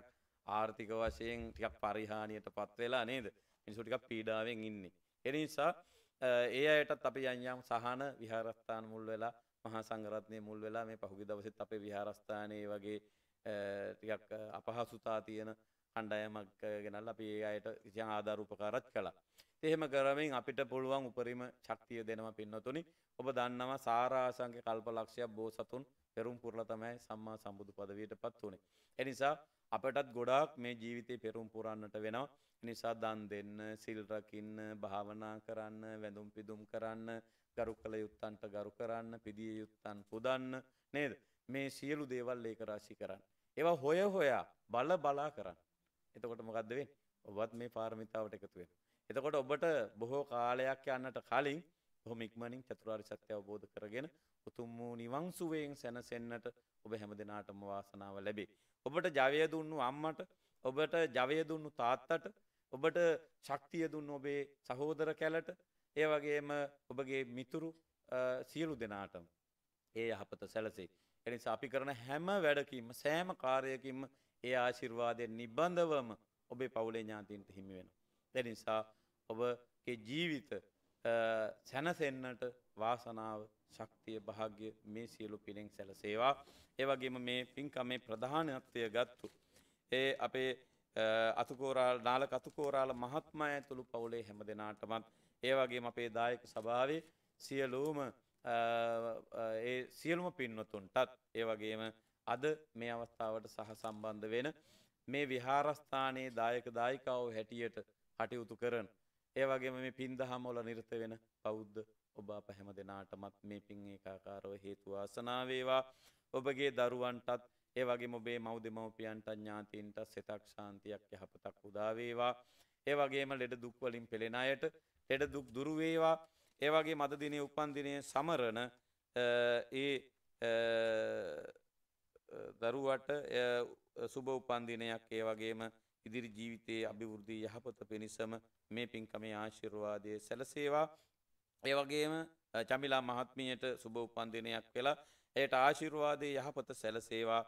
ආර්ථික වශයෙන් ටිකක් පරිහානියටපත් වෙලා නේද? මිනිස්සු ටිකක් පීඩාවෙන් ඉන්නේ. ඒ නිසා ඒ අයටත් අපි යන්යම් සහන විහාරස්ථාන මුල් වෙලා මහා සංගරත්නය මුල් වෙලා මේ පහුගි දවසෙත් අපේ විහාරස්ථානයේ වගේ ටිකක් අපහසුතා තියෙන කණ්ඩායමක් ගෙනල් අපි ඒ අයට කිසි ආධාර උපකාරත් කළා. එහෙම කරමින් අපිට පුළුවන් උපරිම ශක්තිය දෙනවා පින්නතුනි. ඔබ දන්නවා සාරාසංක කල්පලක්ෂයක් බෝසතුන් පෙරුම් පුරලා තමයි සම්මා සම්බුදු පදවියටපත් උනේ. ඒ නිසා අපටත් ගොඩාක් මේ ජීවිතේ පෙරුම් පුරන්නට වෙනවා. ඒ නිසා දන් දෙන්න, සිල් රකින්න, භාවනා කරන්න, වැඳුම් පිදුම් කරන්න, ගරු කළ යුත්තන්ට ගරු කරන්න, පිදිය යුත්තන් පුදන්න නේද? මේ සියලු දේවල් ඒක රාශි කරන්න. ඒවා හොය හොයා බල බලා කරන්න. එතකොට මොකද්ද වෙන්නේ? ඔබත් මේ පාරමිතාවට එකතු වෙනවා. එතකොට ඔබට බොහෝ කාලයක් යන්නට කලින් බොහොම ඉක්මනින් චතුරාර්ය සත්‍ය අවබෝධ කරගෙන උතුම් වූ නිවන් සුවයෙන් සැනසෙන්නට ඔබ හැමදෙනාටම වාසනාව ලැබේ. ඔබට ජවය දුන්නු අම්මට, ඔබට ජවය දුන්නු තාත්තට, ඔබට ශක්තිය දුන්නු ඔබේ සහෝදර කැලට, ඒ වගේම ඔබගේ මිතුරු සියලු දෙනාටම ඒ යහපත සැලසේ. එනිසා අපි කරන හැම වැඩකින්ම සෑම කාර්යකින්ම ඒ ආශිර්වාදයෙන් නිබඳවම ඔබේ පවුලේ ඥාතින්ට හිමි වෙන. දැනිසා ඔබගේ ජීවිත සැනසෙන්නට වාසනාව ශක්තිය භාග්‍ය මේ සියලු පිළෙන් සැලසේවා. ඒවගේම මේ පින්කමේ ප්‍රධානත්වය ගත්තු. ඒ අපේ අතුකෝරාල් නාල කතුකෝරාල මහත්මය ඇතුළු පවුලේ හැම දෙනාටමත් ඒවගේම අපේ දායක සභාවේ සියලූම ඒ සියලුම පින්වතුන්ටත් ඒවගේම අද මේ අවස්ථාවට සහ සම්බන්ධ වෙන මේ විහාරස්ථානයේ දායක දායිකාව හැටියට කටයුතු කරන. ඒ වගේම මේ පින්දහම වල නිරත වෙන බෞද්ධ ඔබ අප හැම දෙනාටමත් මේ පින් ඒකාකාරව හේතු වාසනා වේවා. ඔබගේ දරුවන්ටත් ඒ වගේම ඔබේ මව් දෙමව්පියන්ට ඥාතීන්ට සිතක් ශාන්තියක් යහපතක් උදා වේවා. ඒ වගේම ලෙඩ දුක් වලින් පෙළෙන අයට ලෙඩ දුක් දුරු වේවා. ඒ වගේ මද දිනේ උපන් දිනේ සමරන ඒ දරුවට සුබ උපන්දිනයක් ඒ වගේම ඉදිරි ජීවිතයේ අභිවෘද්ධි යහපත පිණිසම මේ පින්කමේ ආශිර්වාදය සැලසේවා. ඒ වගේම චමිලා මහත්මියට සුබ උපන්දිනයක් වෙලා එයට ආශිර්වාදයේ යහපත සැලසේවා.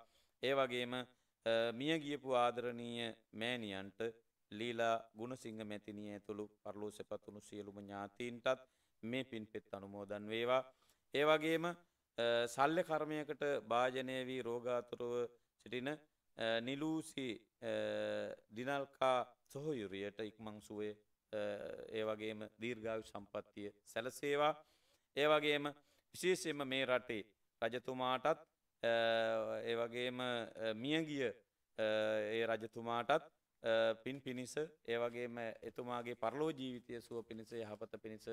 ඒ වගේම මිය ගියපු ආදරණීය මෑණියන්ට ලීලා ගුණසිංහ මැතිනිය ඇතුළු පරලෝසෙපත් වුණු සියලුම ඥාතීන්ටත් මේ පින් පෙත් අනුමෝදන් වේවා. ඒ වගේම සල්ල කර්මයකට භාජනය වී රෝගාතුරව සිටින නිලූසි දිනල්කා සොහොයුරියට ඉක්මං සුවේ ඒ වගේම දීර්ඝාවි සම්පත්තිය සැලසේවා ඒ වගේම විශේෂයෙන්ම මේ රටේ රජතුමාටත් ඒ වගේම මියගිය ඒ රජතුමාටත් පින් පිණිස ඒ වගේම එතුමාගේ පරලෝ ජීවිතය සුව පිණිස යහපත පිණිස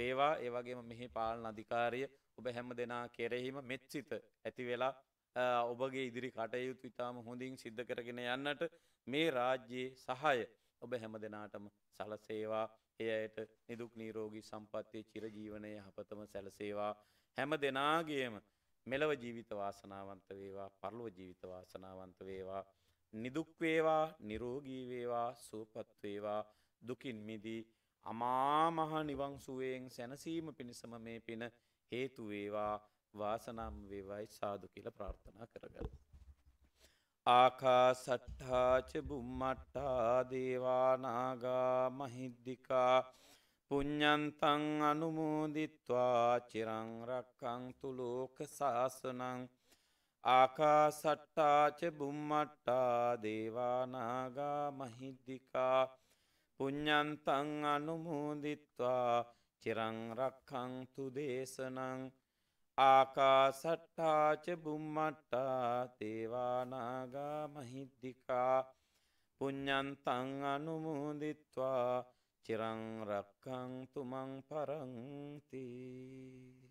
වේවා ඒ වගේම මෙහි පාලන අධිකාරිය ඔබ හැම දෙනා කෙරෙහිම මෙත්සිත ඇති වෙලා ඔබගේ ඉදිරි කටයුතු ඉතාම හොඳින් සිද්ධ කරගෙන යන්නට මේ රාජ්‍යයේ සහය ඔබ හැම දෙනාටම සලසේවා ඒ අයට නිදුක් නීරෝගී සම්පත්තිය චිරජීවනය හපතම සැලසේවා හැම දෙනාගේම මෙලව ජීවිත වාසනාවන්ත වේවා පරලොව ජීවිත වාසනාවන්ත වේවා නිදුක් වේවා නිරෝගී වේවා සුවපත් වේවා දුකින් මිදී අමා මහ නිවන් සුවයෙන් සැනසීම පිණිසම මේ පින හේතු වේවා වාසනම් වේවායි සාදු කියලා ප්‍රාර්ථනා කරගන්න. ආකාසට්ඨාච බුම්මට්ටා දේවානාගා මහිද්దికා පුඤ්ඤන්තං අනුමෝදිත්වා චිරං රක්ඛන්තු ලෝක සාසනං ආකාසට්ටාච බුම්මට්ටා දේවානාගා මහිද්දිකා පුඤ්ඥන්තං අනුමෝදිත්වා චිරංරක්කංතු දේශනං ආකාසට්ටාච බුම්මට්ටා තේවානාගා මහිද්දිකා පුඤ්ඥන්තං අනුමෝදිත්වා චිරංරක්කං තුමං පරංතිී